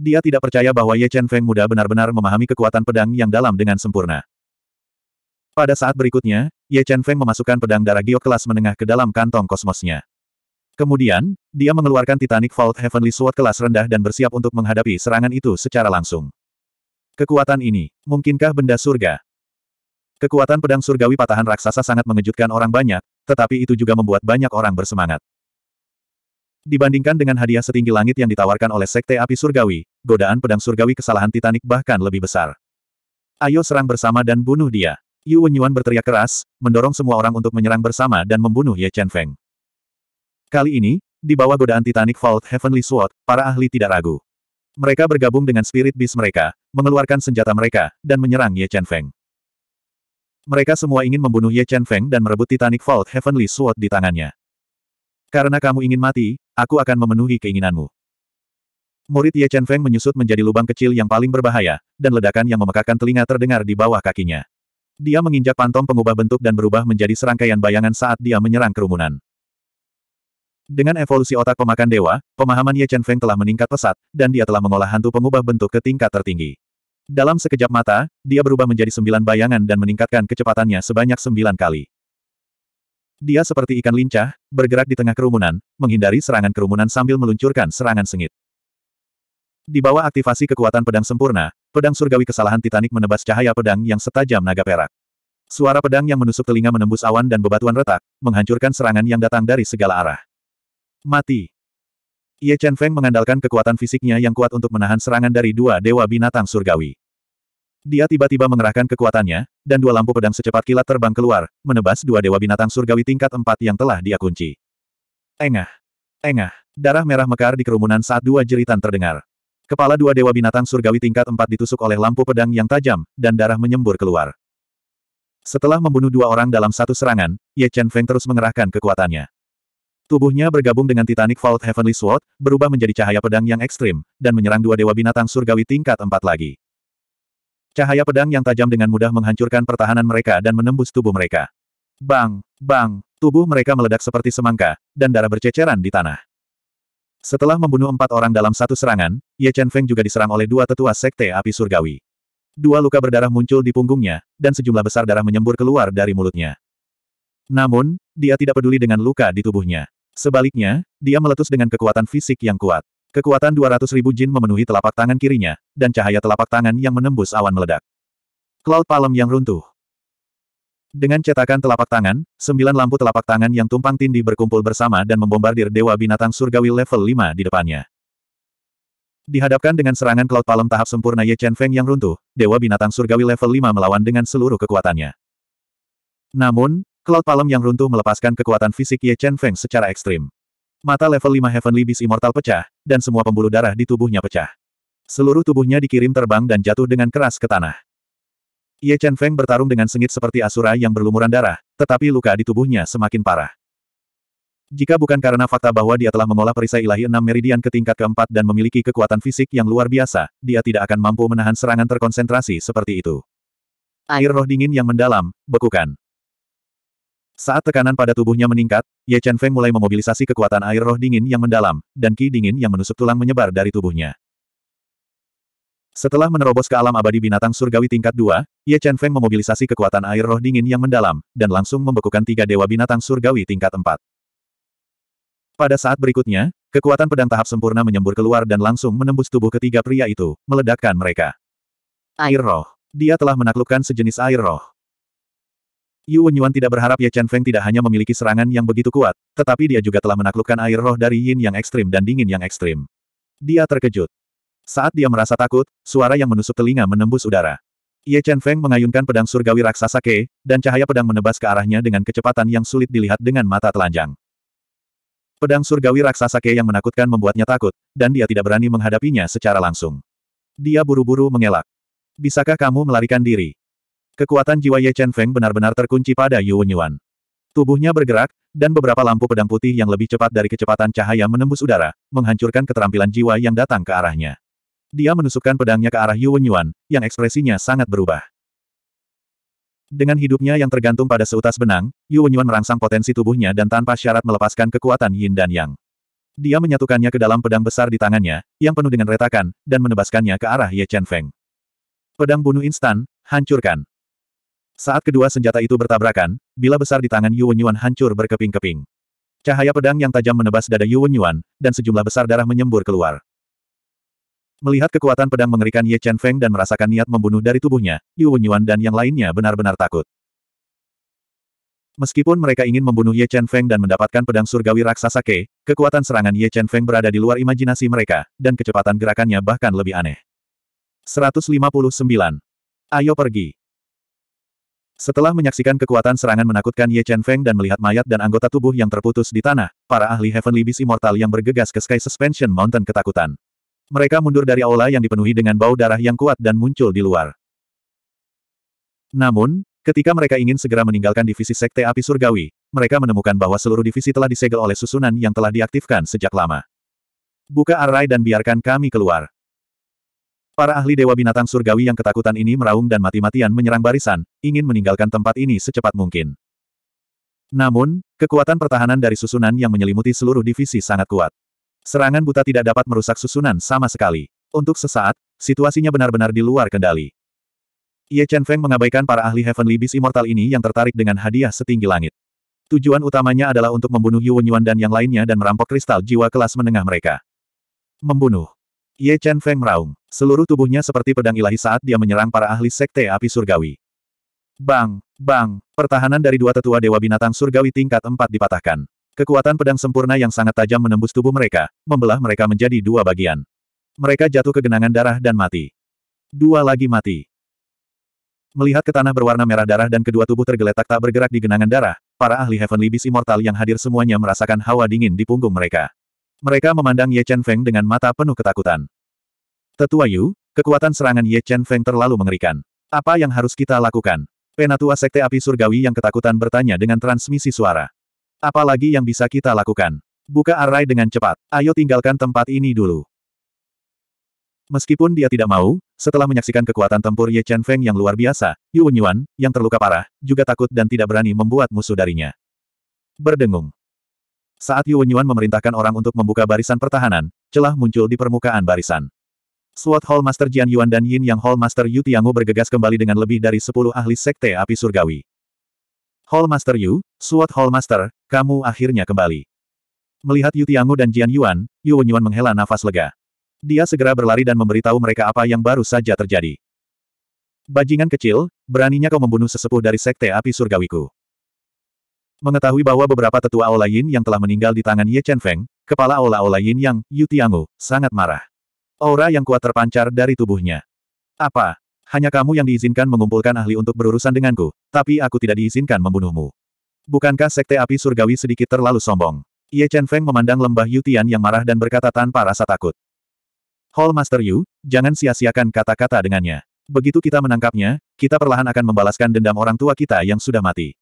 Dia tidak percaya bahwa Ye Chen Feng muda benar-benar memahami kekuatan pedang yang dalam dengan sempurna. Pada saat berikutnya, Ye Chen Feng memasukkan pedang darah giok kelas menengah ke dalam kantong kosmosnya. Kemudian, dia mengeluarkan Titanic Vault Heavenly Sword kelas rendah dan bersiap untuk menghadapi serangan itu secara langsung. Kekuatan ini, mungkinkah benda surga? Kekuatan pedang surgawi patahan raksasa sangat mengejutkan orang banyak, tetapi itu juga membuat banyak orang bersemangat. Dibandingkan dengan hadiah setinggi langit yang ditawarkan oleh Sekte Api Surgawi, godaan pedang surgawi kesalahan Titanic bahkan lebih besar. Ayo serang bersama dan bunuh dia. Yu Wenyuan berteriak keras, mendorong semua orang untuk menyerang bersama dan membunuh Ye Chen Feng. Kali ini, di bawah godaan Titanic Vault Heavenly Sword, para ahli tidak ragu. Mereka bergabung dengan spirit beast mereka, mengeluarkan senjata mereka, dan menyerang Ye Chen Feng. Mereka semua ingin membunuh Ye Chen Feng dan merebut Titanic Vault Heavenly Sword di tangannya. Karena kamu ingin mati, aku akan memenuhi keinginanmu. Murid Ye Chen Feng menyusut menjadi lubang kecil yang paling berbahaya, dan ledakan yang memekakan telinga terdengar di bawah kakinya. Dia menginjak pantom pengubah bentuk dan berubah menjadi serangkaian bayangan saat dia menyerang kerumunan. Dengan evolusi otak pemakan dewa, pemahaman Ye Chen Feng telah meningkat pesat, dan dia telah mengolah hantu pengubah bentuk ke tingkat tertinggi. Dalam sekejap mata, dia berubah menjadi sembilan bayangan dan meningkatkan kecepatannya sebanyak sembilan kali. Dia seperti ikan lincah, bergerak di tengah kerumunan, menghindari serangan kerumunan sambil meluncurkan serangan sengit. Di bawah aktivasi kekuatan pedang sempurna, pedang surgawi kesalahan Titanic menebas cahaya pedang yang setajam naga perak. Suara pedang yang menusuk telinga menembus awan dan bebatuan retak, menghancurkan serangan yang datang dari segala arah. Mati. Ye Chen Feng mengandalkan kekuatan fisiknya yang kuat untuk menahan serangan dari dua dewa binatang surgawi. Dia tiba-tiba mengerahkan kekuatannya, dan dua lampu pedang secepat kilat terbang keluar, menebas dua dewa binatang surgawi tingkat empat yang telah dia kunci. Engah! Engah! Darah merah mekar di kerumunan saat dua jeritan terdengar. Kepala dua dewa binatang surgawi tingkat empat ditusuk oleh lampu pedang yang tajam, dan darah menyembur keluar. Setelah membunuh dua orang dalam satu serangan, Ye Chen Feng terus mengerahkan kekuatannya. Tubuhnya bergabung dengan Titanic Vault Heavenly Sword, berubah menjadi cahaya pedang yang ekstrim, dan menyerang dua dewa binatang surgawi tingkat empat lagi. Cahaya pedang yang tajam dengan mudah menghancurkan pertahanan mereka dan menembus tubuh mereka. Bang, bang, tubuh mereka meledak seperti semangka, dan darah berceceran di tanah. Setelah membunuh empat orang dalam satu serangan, Ye Chen Feng juga diserang oleh dua tetua sekte api surgawi. Dua luka berdarah muncul di punggungnya, dan sejumlah besar darah menyembur keluar dari mulutnya. Namun, dia tidak peduli dengan luka di tubuhnya. Sebaliknya, dia meletus dengan kekuatan fisik yang kuat. Kekuatan 200 ribu jin memenuhi telapak tangan kirinya, dan cahaya telapak tangan yang menembus awan meledak. Cloud palem yang runtuh. Dengan cetakan telapak tangan, sembilan lampu telapak tangan yang tumpang tindih berkumpul bersama dan membombardir Dewa Binatang Surgawi level 5 di depannya. Dihadapkan dengan serangan Cloud Palem tahap sempurna Ye Chen Feng yang runtuh, Dewa Binatang Surgawi level 5 melawan dengan seluruh kekuatannya. Namun, Cloud Palem yang runtuh melepaskan kekuatan fisik Ye Chen Feng secara ekstrim. Mata level 5 Heavenly Beast Immortal pecah, dan semua pembuluh darah di tubuhnya pecah. Seluruh tubuhnya dikirim terbang dan jatuh dengan keras ke tanah. Ye Chen Feng bertarung dengan sengit seperti Asura yang berlumuran darah, tetapi luka di tubuhnya semakin parah. Jika bukan karena fakta bahwa dia telah mengolah perisai ilahi enam meridian ke tingkat keempat dan memiliki kekuatan fisik yang luar biasa, dia tidak akan mampu menahan serangan terkonsentrasi seperti itu. Air roh dingin yang mendalam, bekukan. Saat tekanan pada tubuhnya meningkat, Ye Chen Feng mulai memobilisasi kekuatan air roh dingin yang mendalam, dan ki dingin yang menusuk tulang menyebar dari tubuhnya. Setelah menerobos ke alam abadi binatang surgawi tingkat 2, Ye Chen Feng memobilisasi kekuatan air roh dingin yang mendalam, dan langsung membekukan tiga dewa binatang surgawi tingkat 4. Pada saat berikutnya, kekuatan pedang tahap sempurna menyembur keluar dan langsung menembus tubuh ketiga pria itu, meledakkan mereka. Air roh. Dia telah menaklukkan sejenis air roh. Yu Wenyuan tidak berharap Ye Chen Feng tidak hanya memiliki serangan yang begitu kuat, tetapi dia juga telah menaklukkan air roh dari yin yang ekstrim dan dingin yang ekstrim. Dia terkejut. Saat dia merasa takut, suara yang menusuk telinga menembus udara. Ye Chen Feng mengayunkan pedang surgawi raksasa Ke, dan cahaya pedang menebas ke arahnya dengan kecepatan yang sulit dilihat dengan mata telanjang. Pedang surgawi raksasa Ke yang menakutkan membuatnya takut, dan dia tidak berani menghadapinya secara langsung. Dia buru-buru mengelak. Bisakah kamu melarikan diri? Kekuatan jiwa Ye Chen Feng benar-benar terkunci pada Yuan Yuan. Tubuhnya bergerak, dan beberapa lampu pedang putih yang lebih cepat dari kecepatan cahaya menembus udara, menghancurkan keterampilan jiwa yang datang ke arahnya. Dia menusukkan pedangnya ke arah Yuan Yuan, yang ekspresinya sangat berubah. Dengan hidupnya yang tergantung pada seutas benang, Yuan Yuan merangsang potensi tubuhnya dan tanpa syarat melepaskan kekuatan Yin dan Yang. Dia menyatukannya ke dalam pedang besar di tangannya, yang penuh dengan retakan, dan menebaskannya ke arah Ye Chen Feng. Pedang bunuh instan, hancurkan. Saat kedua senjata itu bertabrakan, bila besar di tangan Yuan Yuan hancur berkeping-keping. Cahaya pedang yang tajam menebas dada Yuan Yuan, dan sejumlah besar darah menyembur keluar. Melihat kekuatan pedang mengerikan Ye Chen Feng dan merasakan niat membunuh dari tubuhnya, Yuan Yuan dan yang lainnya benar-benar takut. Meskipun mereka ingin membunuh Ye Chen Feng dan mendapatkan pedang surgawi raksasa Ke, kekuatan serangan Ye Chen Feng berada di luar imajinasi mereka, dan kecepatan gerakannya bahkan lebih aneh. 159. Ayo pergi. Setelah menyaksikan kekuatan serangan menakutkan Ye Chen Feng dan melihat mayat dan anggota tubuh yang terputus di tanah, para ahli Heavenly Beast Immortal yang bergegas ke Sky Suspension Mountain ketakutan. Mereka mundur dari aula yang dipenuhi dengan bau darah yang kuat dan muncul di luar. Namun, ketika mereka ingin segera meninggalkan divisi Sekte Api Surgawi, mereka menemukan bahwa seluruh divisi telah disegel oleh susunan yang telah diaktifkan sejak lama. Buka arai dan biarkan kami keluar. Para ahli Dewa Binatang Surgawi yang ketakutan ini meraung dan mati-matian menyerang barisan, ingin meninggalkan tempat ini secepat mungkin. Namun, kekuatan pertahanan dari susunan yang menyelimuti seluruh divisi sangat kuat. Serangan buta tidak dapat merusak susunan sama sekali. Untuk sesaat, situasinya benar-benar di luar kendali. Ye Chen Feng mengabaikan para ahli Heavenly Beast Immortal ini yang tertarik dengan hadiah setinggi langit. Tujuan utamanya adalah untuk membunuh Yuan Yuan dan yang lainnya dan merampok kristal jiwa kelas menengah mereka. Membunuh. Ye Chen Feng meraung. Seluruh tubuhnya seperti pedang ilahi saat dia menyerang para ahli sekte api surgawi. Bang, bang, pertahanan dari dua tetua dewa binatang surgawi tingkat empat dipatahkan. Kekuatan pedang sempurna yang sangat tajam menembus tubuh mereka, membelah mereka menjadi dua bagian. Mereka jatuh ke genangan darah dan mati. Dua lagi mati. Melihat ke tanah berwarna merah darah dan kedua tubuh tergeletak tak bergerak di genangan darah, para ahli Heavenly Beast Immortal yang hadir semuanya merasakan hawa dingin di punggung mereka. Mereka memandang Ye Chen Feng dengan mata penuh ketakutan. Tetua Yu, kekuatan serangan Ye Chen Feng terlalu mengerikan. Apa yang harus kita lakukan? Penatua Sekte Api Surgawi yang ketakutan bertanya dengan transmisi suara. Apalagi yang bisa kita lakukan? Buka arai dengan cepat. Ayo tinggalkan tempat ini dulu. Meskipun dia tidak mau, setelah menyaksikan kekuatan tempur Ye Chen Feng yang luar biasa, Yu Yuan, yang terluka parah, juga takut dan tidak berani membuat musuh darinya. Berdengung. Saat Yuan Yuan memerintahkan orang untuk membuka barisan pertahanan, celah muncul di permukaan barisan. SWAT Hall Master Jian Yuan dan Yin Yang Hall Master Yu Tiangu bergegas kembali dengan lebih dari 10 ahli sekte api surgawi. Hall Master Yu, SWAT Hall Master, kamu akhirnya kembali. Melihat Yu Tiangu dan Jian Yuan, Yuan Yuan menghela nafas lega. Dia segera berlari dan memberitahu mereka apa yang baru saja terjadi. Bajingan kecil, beraninya kau membunuh sesepuh dari sekte api surgawiku. Mengetahui bahwa beberapa tetua Yin yang telah meninggal di tangan Ye Chen Feng, kepala Aula Yin yang, Yu Tiangu, sangat marah. Aura yang kuat terpancar dari tubuhnya. Apa? Hanya kamu yang diizinkan mengumpulkan ahli untuk berurusan denganku, tapi aku tidak diizinkan membunuhmu. Bukankah Sekte Api Surgawi sedikit terlalu sombong? Ye Chen Feng memandang lembah Yu Tian yang marah dan berkata tanpa rasa takut. Hall Master Yu, jangan sia-siakan kata-kata dengannya. Begitu kita menangkapnya, kita perlahan akan membalaskan dendam orang tua kita yang sudah mati.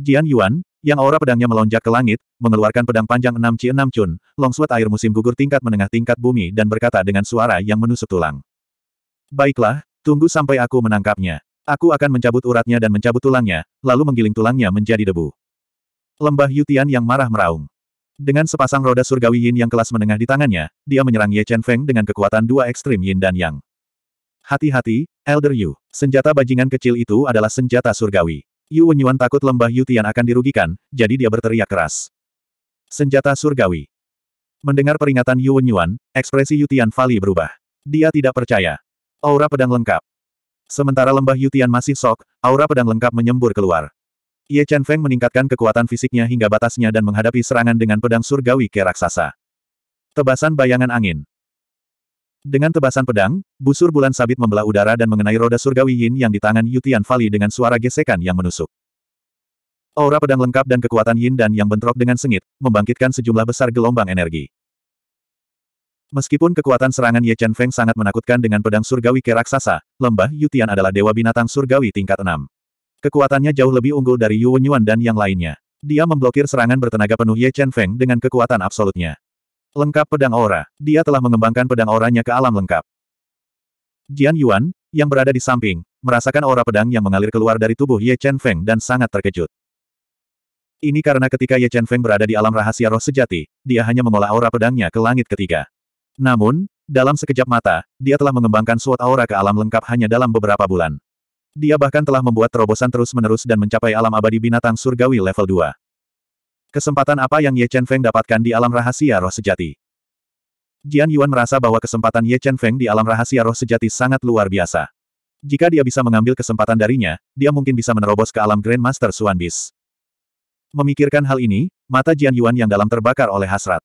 Jian Yuan, yang aura pedangnya melonjak ke langit, mengeluarkan pedang panjang enam Ci enam Chun, longsuat air musim gugur tingkat menengah tingkat bumi dan berkata dengan suara yang menusuk tulang. Baiklah, tunggu sampai aku menangkapnya. Aku akan mencabut uratnya dan mencabut tulangnya, lalu menggiling tulangnya menjadi debu. Lembah Yutian yang marah meraung. Dengan sepasang roda surgawi yin yang kelas menengah di tangannya, dia menyerang Ye Chen Feng dengan kekuatan dua ekstrim yin dan yang. Hati-hati, Elder Yu. Senjata bajingan kecil itu adalah senjata surgawi. Yu Wenyuan takut lembah Yutian akan dirugikan, jadi dia berteriak keras. Senjata surgawi. Mendengar peringatan Yu Wenyuan, ekspresi Yutian Fali berubah. Dia tidak percaya. Aura pedang lengkap. Sementara lembah Yutian masih sok, aura pedang lengkap menyembur keluar. Ye Chen Feng meningkatkan kekuatan fisiknya hingga batasnya dan menghadapi serangan dengan pedang surgawi ke raksasa. Tebasan bayangan angin. Dengan tebasan pedang, busur bulan sabit membelah udara dan mengenai roda surgawi yin yang di tangan Yutian Fali dengan suara gesekan yang menusuk. Aura pedang lengkap dan kekuatan yin dan yang bentrok dengan sengit, membangkitkan sejumlah besar gelombang energi. Meskipun kekuatan serangan Ye Chen Feng sangat menakutkan dengan pedang surgawi ke raksasa, lembah Yutian adalah dewa binatang surgawi tingkat 6. Kekuatannya jauh lebih unggul dari Yu Wenyuan dan yang lainnya. Dia memblokir serangan bertenaga penuh Ye Chen Feng dengan kekuatan absolutnya. Lengkap pedang aura. Dia telah mengembangkan pedang auranya ke alam lengkap. Jian Yuan, yang berada di samping, merasakan aura pedang yang mengalir keluar dari tubuh Ye Chen Feng dan sangat terkejut. Ini karena ketika Ye Chen Feng berada di alam rahasia roh sejati, dia hanya mengolah aura pedangnya ke langit ketiga. Namun, dalam sekejap mata, dia telah mengembangkan suat aura ke alam lengkap hanya dalam beberapa bulan. Dia bahkan telah membuat terobosan terus-menerus dan mencapai alam abadi binatang surgawi level 2. Kesempatan apa yang Ye Chen Feng dapatkan di alam rahasia roh sejati? Jian Yuan merasa bahwa kesempatan Ye Chen Feng di alam rahasia roh sejati sangat luar biasa. Jika dia bisa mengambil kesempatan darinya, dia mungkin bisa menerobos ke alam Grandmaster Suan Bis. Memikirkan hal ini, mata Jian Yuan yang dalam terbakar oleh hasrat.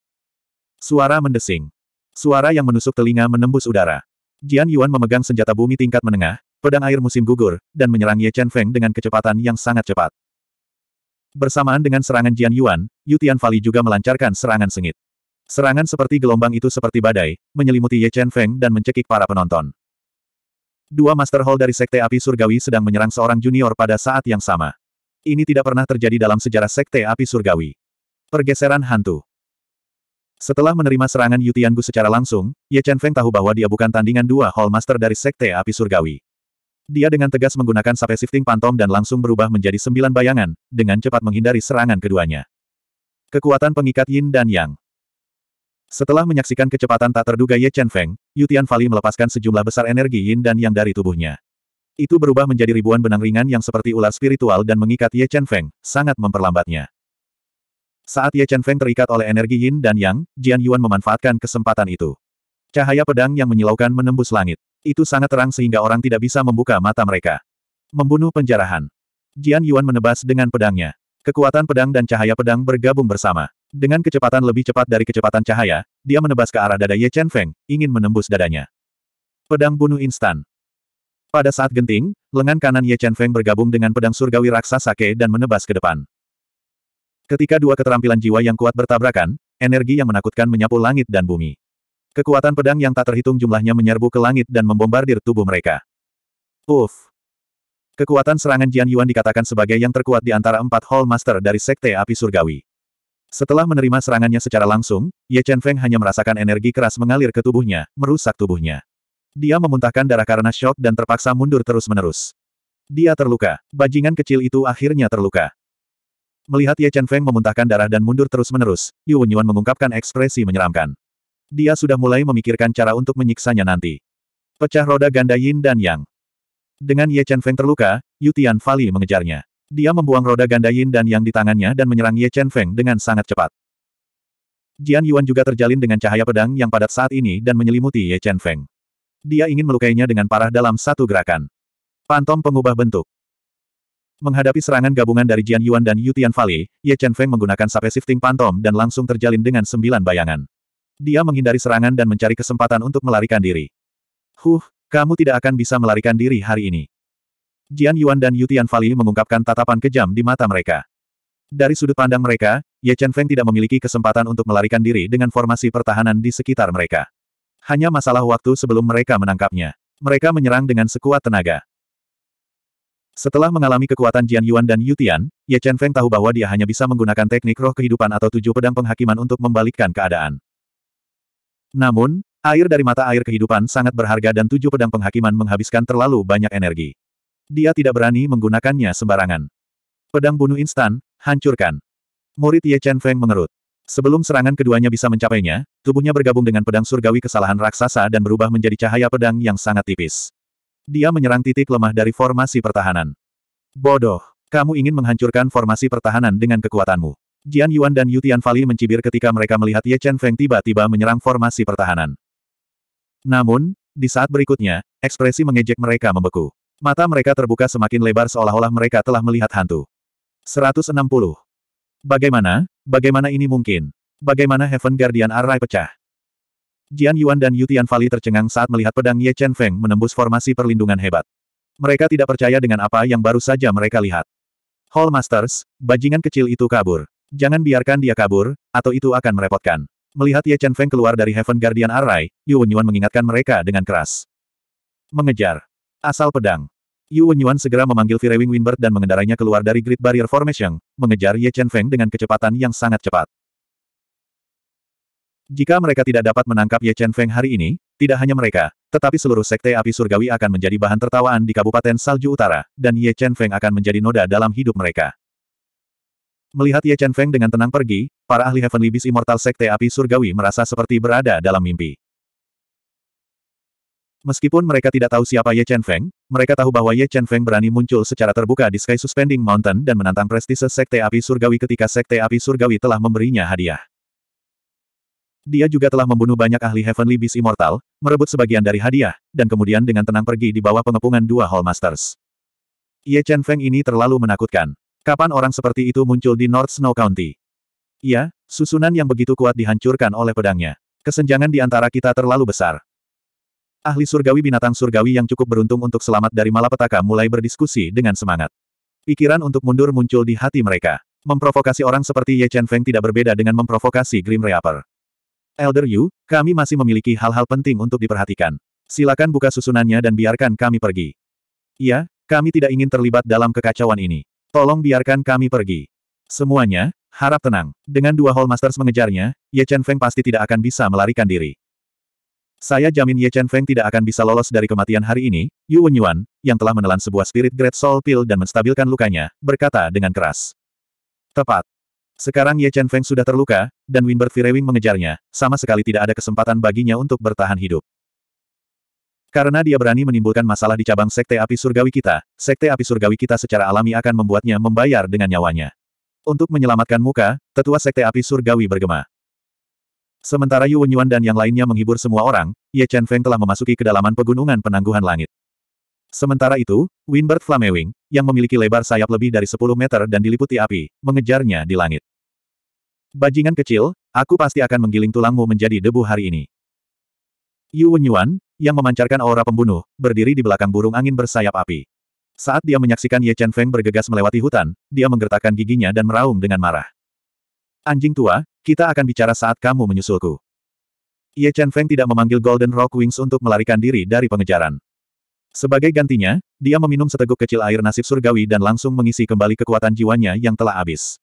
Suara mendesing. Suara yang menusuk telinga menembus udara. Jian Yuan memegang senjata bumi tingkat menengah, pedang air musim gugur, dan menyerang Ye Chen Feng dengan kecepatan yang sangat cepat. Bersamaan dengan serangan Jian Yuan, Yutian Fali juga melancarkan serangan sengit. Serangan seperti gelombang itu seperti badai, menyelimuti Ye Chen Feng dan mencekik para penonton. Dua Master Hall dari Sekte Api Surgawi sedang menyerang seorang junior pada saat yang sama. Ini tidak pernah terjadi dalam sejarah Sekte Api Surgawi. Pergeseran hantu. Setelah menerima serangan Yutian Gu secara langsung, Ye Chen Feng tahu bahwa dia bukan tandingan dua Hall Master dari Sekte Api Surgawi. Dia dengan tegas menggunakan sape shifting pantom dan langsung berubah menjadi sembilan bayangan, dengan cepat menghindari serangan keduanya. Kekuatan pengikat yin dan yang. Setelah menyaksikan kecepatan tak terduga Ye Chen Feng, Yutian Fali melepaskan sejumlah besar energi yin dan yang dari tubuhnya. Itu berubah menjadi ribuan benang ringan yang seperti ular spiritual dan mengikat Ye Chen Feng, sangat memperlambatnya. Saat Ye Chen Feng terikat oleh energi yin dan yang, Jian Yuan memanfaatkan kesempatan itu. Cahaya pedang yang menyilaukan menembus langit. Itu sangat terang sehingga orang tidak bisa membuka mata mereka. Membunuh penjarahan. Jian Yuan menebas dengan pedangnya. Kekuatan pedang dan cahaya pedang bergabung bersama. Dengan kecepatan lebih cepat dari kecepatan cahaya, dia menebas ke arah dada Ye Chen Feng, ingin menembus dadanya. Pedang bunuh instan. Pada saat genting, lengan kanan Ye Chen Feng bergabung dengan pedang surgawi raksasa Ke dan menebas ke depan. Ketika dua keterampilan jiwa yang kuat bertabrakan, energi yang menakutkan menyapu langit dan bumi. Kekuatan pedang yang tak terhitung jumlahnya menyerbu ke langit dan membombardir tubuh mereka. Uff! Kekuatan serangan Jian Yuan dikatakan sebagai yang terkuat di antara empat Hall Master dari Sekte Api Surgawi. Setelah menerima serangannya secara langsung, Ye Chen Feng hanya merasakan energi keras mengalir ke tubuhnya, merusak tubuhnya. Dia memuntahkan darah karena shock dan terpaksa mundur terus-menerus. Dia terluka. Bajingan kecil itu akhirnya terluka. Melihat Ye Chen Feng memuntahkan darah dan mundur terus-menerus, Yu Yuan mengungkapkan ekspresi menyeramkan. Dia sudah mulai memikirkan cara untuk menyiksanya nanti. Pecah roda ganda Yin dan Yang. Dengan Ye Chen Feng terluka, Yu Tian Fali mengejarnya. Dia membuang roda ganda Yin dan Yang di tangannya dan menyerang Ye Chen Feng dengan sangat cepat. Jian Yuan juga terjalin dengan cahaya pedang yang padat saat ini dan menyelimuti Ye Chen Feng. Dia ingin melukainya dengan parah dalam satu gerakan. Pantom pengubah bentuk. Menghadapi serangan gabungan dari Jian Yuan dan Yu Tian Fali, Ye Chen Feng menggunakan sape shifting pantom dan langsung terjalin dengan sembilan bayangan. Dia menghindari serangan dan mencari kesempatan untuk melarikan diri. Huh, kamu tidak akan bisa melarikan diri hari ini. Jian Yuan dan Yu Fali mengungkapkan tatapan kejam di mata mereka. Dari sudut pandang mereka, Ye Chen Feng tidak memiliki kesempatan untuk melarikan diri dengan formasi pertahanan di sekitar mereka. Hanya masalah waktu sebelum mereka menangkapnya. Mereka menyerang dengan sekuat tenaga. Setelah mengalami kekuatan Jian Yuan dan Yu Tian, Ye Chen Feng tahu bahwa dia hanya bisa menggunakan teknik roh kehidupan atau tujuh pedang penghakiman untuk membalikkan keadaan. Namun, air dari mata air kehidupan sangat berharga dan tujuh pedang penghakiman menghabiskan terlalu banyak energi. Dia tidak berani menggunakannya sembarangan. Pedang bunuh instan, hancurkan. Murid Ye Chen Feng mengerut. Sebelum serangan keduanya bisa mencapainya, tubuhnya bergabung dengan pedang surgawi kesalahan raksasa dan berubah menjadi cahaya pedang yang sangat tipis. Dia menyerang titik lemah dari formasi pertahanan. Bodoh, kamu ingin menghancurkan formasi pertahanan dengan kekuatanmu. Jian Yuan dan Yu Tianfali mencibir ketika mereka melihat Ye Chen Feng tiba-tiba menyerang formasi pertahanan. Namun, di saat berikutnya, ekspresi mengejek mereka membeku. Mata mereka terbuka semakin lebar seolah-olah mereka telah melihat hantu. 160. Bagaimana, bagaimana ini mungkin? Bagaimana Heaven Guardian Array pecah? Jian Yuan dan Yu Tianfali tercengang saat melihat pedang Ye Chen Feng menembus formasi perlindungan hebat. Mereka tidak percaya dengan apa yang baru saja mereka lihat. Hall Masters, bajingan kecil itu kabur. Jangan biarkan dia kabur, atau itu akan merepotkan. Melihat Ye Chen Feng keluar dari Heaven Guardian Array, Yu Wenyuan mengingatkan mereka dengan keras. Mengejar. Asal pedang. Yu Wenyuan segera memanggil Firewing Windbird dan mengendarainya keluar dari Great Barrier Formation, mengejar Ye Chen Feng dengan kecepatan yang sangat cepat. Jika mereka tidak dapat menangkap Ye Chen Feng hari ini, tidak hanya mereka, tetapi seluruh sekte api surgawi akan menjadi bahan tertawaan di Kabupaten Salju Utara, dan Ye Chen Feng akan menjadi noda dalam hidup mereka. Melihat Ye Chen Feng dengan tenang pergi, para ahli Heavenly Beast Immortal Sekte Api Surgawi merasa seperti berada dalam mimpi. Meskipun mereka tidak tahu siapa Ye Chen Feng, mereka tahu bahwa Ye Chen Feng berani muncul secara terbuka di Sky Suspending Mountain dan menantang prestise Sekte Api Surgawi ketika Sekte Api Surgawi telah memberinya hadiah. Dia juga telah membunuh banyak ahli Heavenly Beast Immortal, merebut sebagian dari hadiah, dan kemudian dengan tenang pergi di bawah pengepungan dua Hall Masters. Ye Chen Feng ini terlalu menakutkan. Kapan orang seperti itu muncul di North Snow County? Ya, susunan yang begitu kuat dihancurkan oleh pedangnya. Kesenjangan di antara kita terlalu besar. Ahli surgawi binatang surgawi yang cukup beruntung untuk selamat dari malapetaka mulai berdiskusi dengan semangat. Pikiran untuk mundur muncul di hati mereka. Memprovokasi orang seperti Ye Chen Feng tidak berbeda dengan memprovokasi Grim Reaper. Elder Yu, kami masih memiliki hal-hal penting untuk diperhatikan. Silakan buka susunannya dan biarkan kami pergi. Ya, kami tidak ingin terlibat dalam kekacauan ini. Tolong biarkan kami pergi. Semuanya, harap tenang. Dengan dua Hall Masters mengejarnya, Ye Chen Feng pasti tidak akan bisa melarikan diri. Saya jamin Ye Chen Feng tidak akan bisa lolos dari kematian hari ini, Yu Wenyuan, yang telah menelan sebuah spirit great soul pill dan menstabilkan lukanya, berkata dengan keras. Tepat. Sekarang Ye Chen Feng sudah terluka, dan Winbert Firewing mengejarnya, sama sekali tidak ada kesempatan baginya untuk bertahan hidup. Karena dia berani menimbulkan masalah di cabang Sekte Api Surgawi kita, Sekte Api Surgawi kita secara alami akan membuatnya membayar dengan nyawanya. Untuk menyelamatkan muka, tetua Sekte Api Surgawi bergema. Sementara Yu Wenyuan dan yang lainnya menghibur semua orang, Ye Chen Feng telah memasuki kedalaman pegunungan penangguhan langit. Sementara itu, Winbert Flamewing, yang memiliki lebar sayap lebih dari 10 meter dan diliputi api, mengejarnya di langit. Bajingan kecil, aku pasti akan menggiling tulangmu menjadi debu hari ini. Yu Wenyuan, yang memancarkan aura pembunuh, berdiri di belakang burung angin bersayap api. Saat dia menyaksikan Ye Chen Feng bergegas melewati hutan, dia menggertakkan giginya dan meraung dengan marah. Anjing tua, kita akan bicara saat kamu menyusulku. Ye Chen Feng tidak memanggil Golden Rock Wings untuk melarikan diri dari pengejaran. Sebagai gantinya, dia meminum seteguk kecil air nasib surgawi dan langsung mengisi kembali kekuatan jiwanya yang telah habis.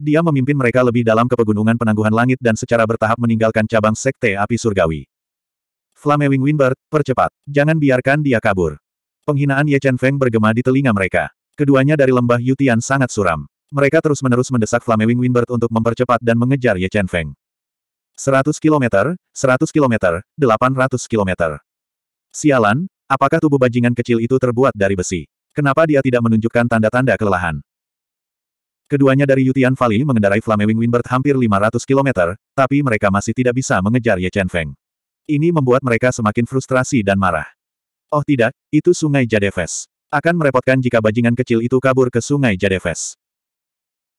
Dia memimpin mereka lebih dalam ke pegunungan penangguhan langit dan secara bertahap meninggalkan cabang sekte api surgawi. Flamewing Winbird, percepat. Jangan biarkan dia kabur. Penghinaan Ye Chen Feng bergema di telinga mereka. Keduanya dari lembah Yutian sangat suram. Mereka terus-menerus mendesak Flamewing Winbird untuk mempercepat dan mengejar Ye Chen Feng. 100 km, 100 km, 800 km. Sialan, apakah tubuh bajingan kecil itu terbuat dari besi? Kenapa dia tidak menunjukkan tanda-tanda kelelahan? Keduanya dari Yutian Valley mengendarai Flamewing Winbird hampir 500 km, tapi mereka masih tidak bisa mengejar Ye Chen Feng. Ini membuat mereka semakin frustrasi dan marah. Oh tidak, itu sungai Jadeves. Akan merepotkan jika bajingan kecil itu kabur ke sungai Jadeves.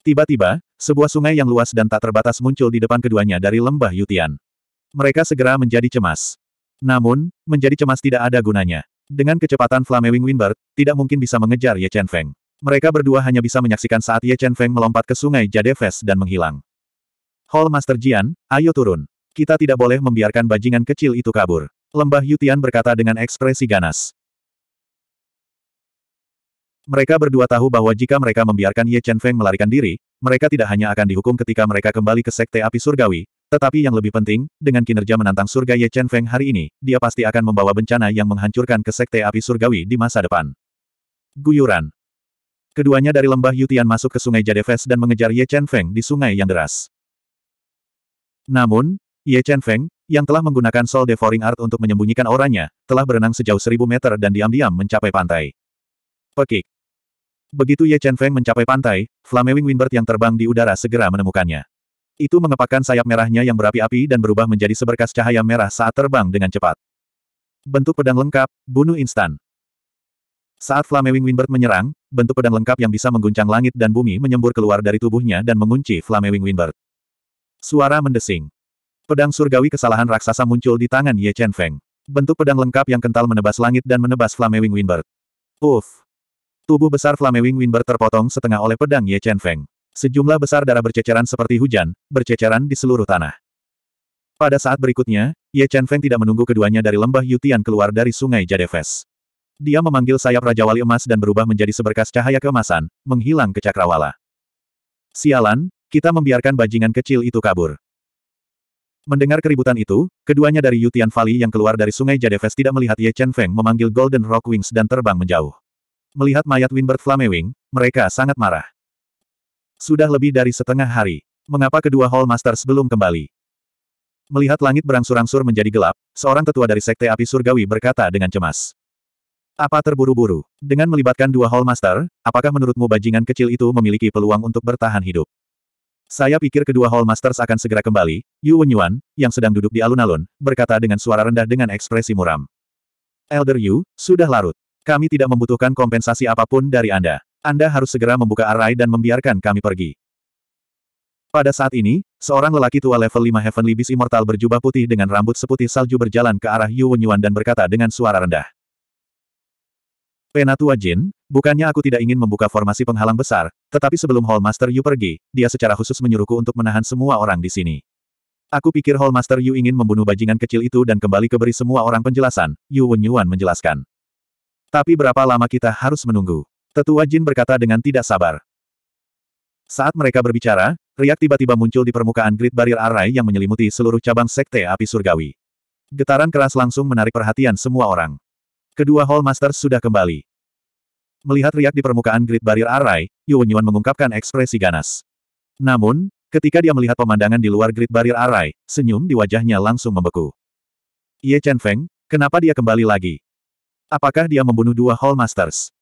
Tiba-tiba, sebuah sungai yang luas dan tak terbatas muncul di depan keduanya dari lembah Yutian. Mereka segera menjadi cemas. Namun, menjadi cemas tidak ada gunanya. Dengan kecepatan Flamewing Winbird, tidak mungkin bisa mengejar Ye Chen Feng. Mereka berdua hanya bisa menyaksikan saat Ye Chen Feng melompat ke sungai Jadeves dan menghilang. Hall Master Jian, ayo turun. Kita tidak boleh membiarkan bajingan kecil itu kabur. Lembah Yutian berkata dengan ekspresi ganas. Mereka berdua tahu bahwa jika mereka membiarkan Ye Chen Feng melarikan diri, mereka tidak hanya akan dihukum ketika mereka kembali ke Sekte Api Surgawi, tetapi yang lebih penting, dengan kinerja menantang surga Ye Chen Feng hari ini, dia pasti akan membawa bencana yang menghancurkan ke Sekte Api Surgawi di masa depan. Guyuran Keduanya dari lembah Yutian masuk ke sungai Jadeves dan mengejar Ye Chen Feng di sungai yang deras. Namun, Ye Chen Feng, yang telah menggunakan Soul Devouring Art untuk menyembunyikan auranya, telah berenang sejauh seribu meter dan diam-diam mencapai pantai. Pekik. Begitu Ye Chen Feng mencapai pantai, Flamewing Windbird yang terbang di udara segera menemukannya. Itu mengepakkan sayap merahnya yang berapi-api dan berubah menjadi seberkas cahaya merah saat terbang dengan cepat. Bentuk pedang lengkap, bunuh instan. Saat Flamewing Windbird menyerang, bentuk pedang lengkap yang bisa mengguncang langit dan bumi menyembur keluar dari tubuhnya dan mengunci Flamewing Windbird. Suara mendesing. Pedang surgawi kesalahan raksasa muncul di tangan Ye Chen Feng. Bentuk pedang lengkap yang kental menebas langit dan menebas Flamewing Windbird. Uff! Tubuh besar Flamewing Windbird terpotong setengah oleh pedang Ye Chen Feng. Sejumlah besar darah berceceran seperti hujan, berceceran di seluruh tanah. Pada saat berikutnya, Ye Chen Feng tidak menunggu keduanya dari lembah Yutian keluar dari sungai Jadeves. Dia memanggil sayap Raja Wali Emas dan berubah menjadi seberkas cahaya keemasan, menghilang ke cakrawala. Sialan, kita membiarkan bajingan kecil itu kabur. Mendengar keributan itu, keduanya dari Yutian Valley yang keluar dari sungai Jadeves tidak melihat Ye Chen Feng memanggil Golden Rock Wings dan terbang menjauh. Melihat mayat Winbert Flamewing, mereka sangat marah. Sudah lebih dari setengah hari. Mengapa kedua Hall Masters belum kembali? Melihat langit berangsur-angsur menjadi gelap, seorang tetua dari Sekte Api Surgawi berkata dengan cemas. Apa terburu-buru? Dengan melibatkan dua Hall Master, apakah menurutmu bajingan kecil itu memiliki peluang untuk bertahan hidup? Saya pikir kedua Hall Masters akan segera kembali, Yu Wenyuan, yang sedang duduk di alun-alun, berkata dengan suara rendah dengan ekspresi muram. Elder Yu, sudah larut. Kami tidak membutuhkan kompensasi apapun dari Anda. Anda harus segera membuka arai dan membiarkan kami pergi. Pada saat ini, seorang lelaki tua level 5 Heavenly Beast Immortal berjubah putih dengan rambut seputih salju berjalan ke arah Yu Wenyuan dan berkata dengan suara rendah. Penatua Jin, Bukannya aku tidak ingin membuka formasi penghalang besar, tetapi sebelum Hallmaster Yu pergi, dia secara khusus menyuruhku untuk menahan semua orang di sini. Aku pikir Hallmaster Yu ingin membunuh bajingan kecil itu dan kembali keberi semua orang penjelasan, Yu Wen menjelaskan. Tapi berapa lama kita harus menunggu? Tetua Jin berkata dengan tidak sabar. Saat mereka berbicara, riak tiba-tiba muncul di permukaan grid barir arai yang menyelimuti seluruh cabang sekte api surgawi. Getaran keras langsung menarik perhatian semua orang. Kedua Hallmaster sudah kembali. Melihat riak di permukaan grid barrier arai, Yuan Yuan mengungkapkan ekspresi ganas. Namun, ketika dia melihat pemandangan di luar grid barrier arai, senyum di wajahnya langsung membeku. Ye Chen Feng, kenapa dia kembali lagi? Apakah dia membunuh dua Hall Masters?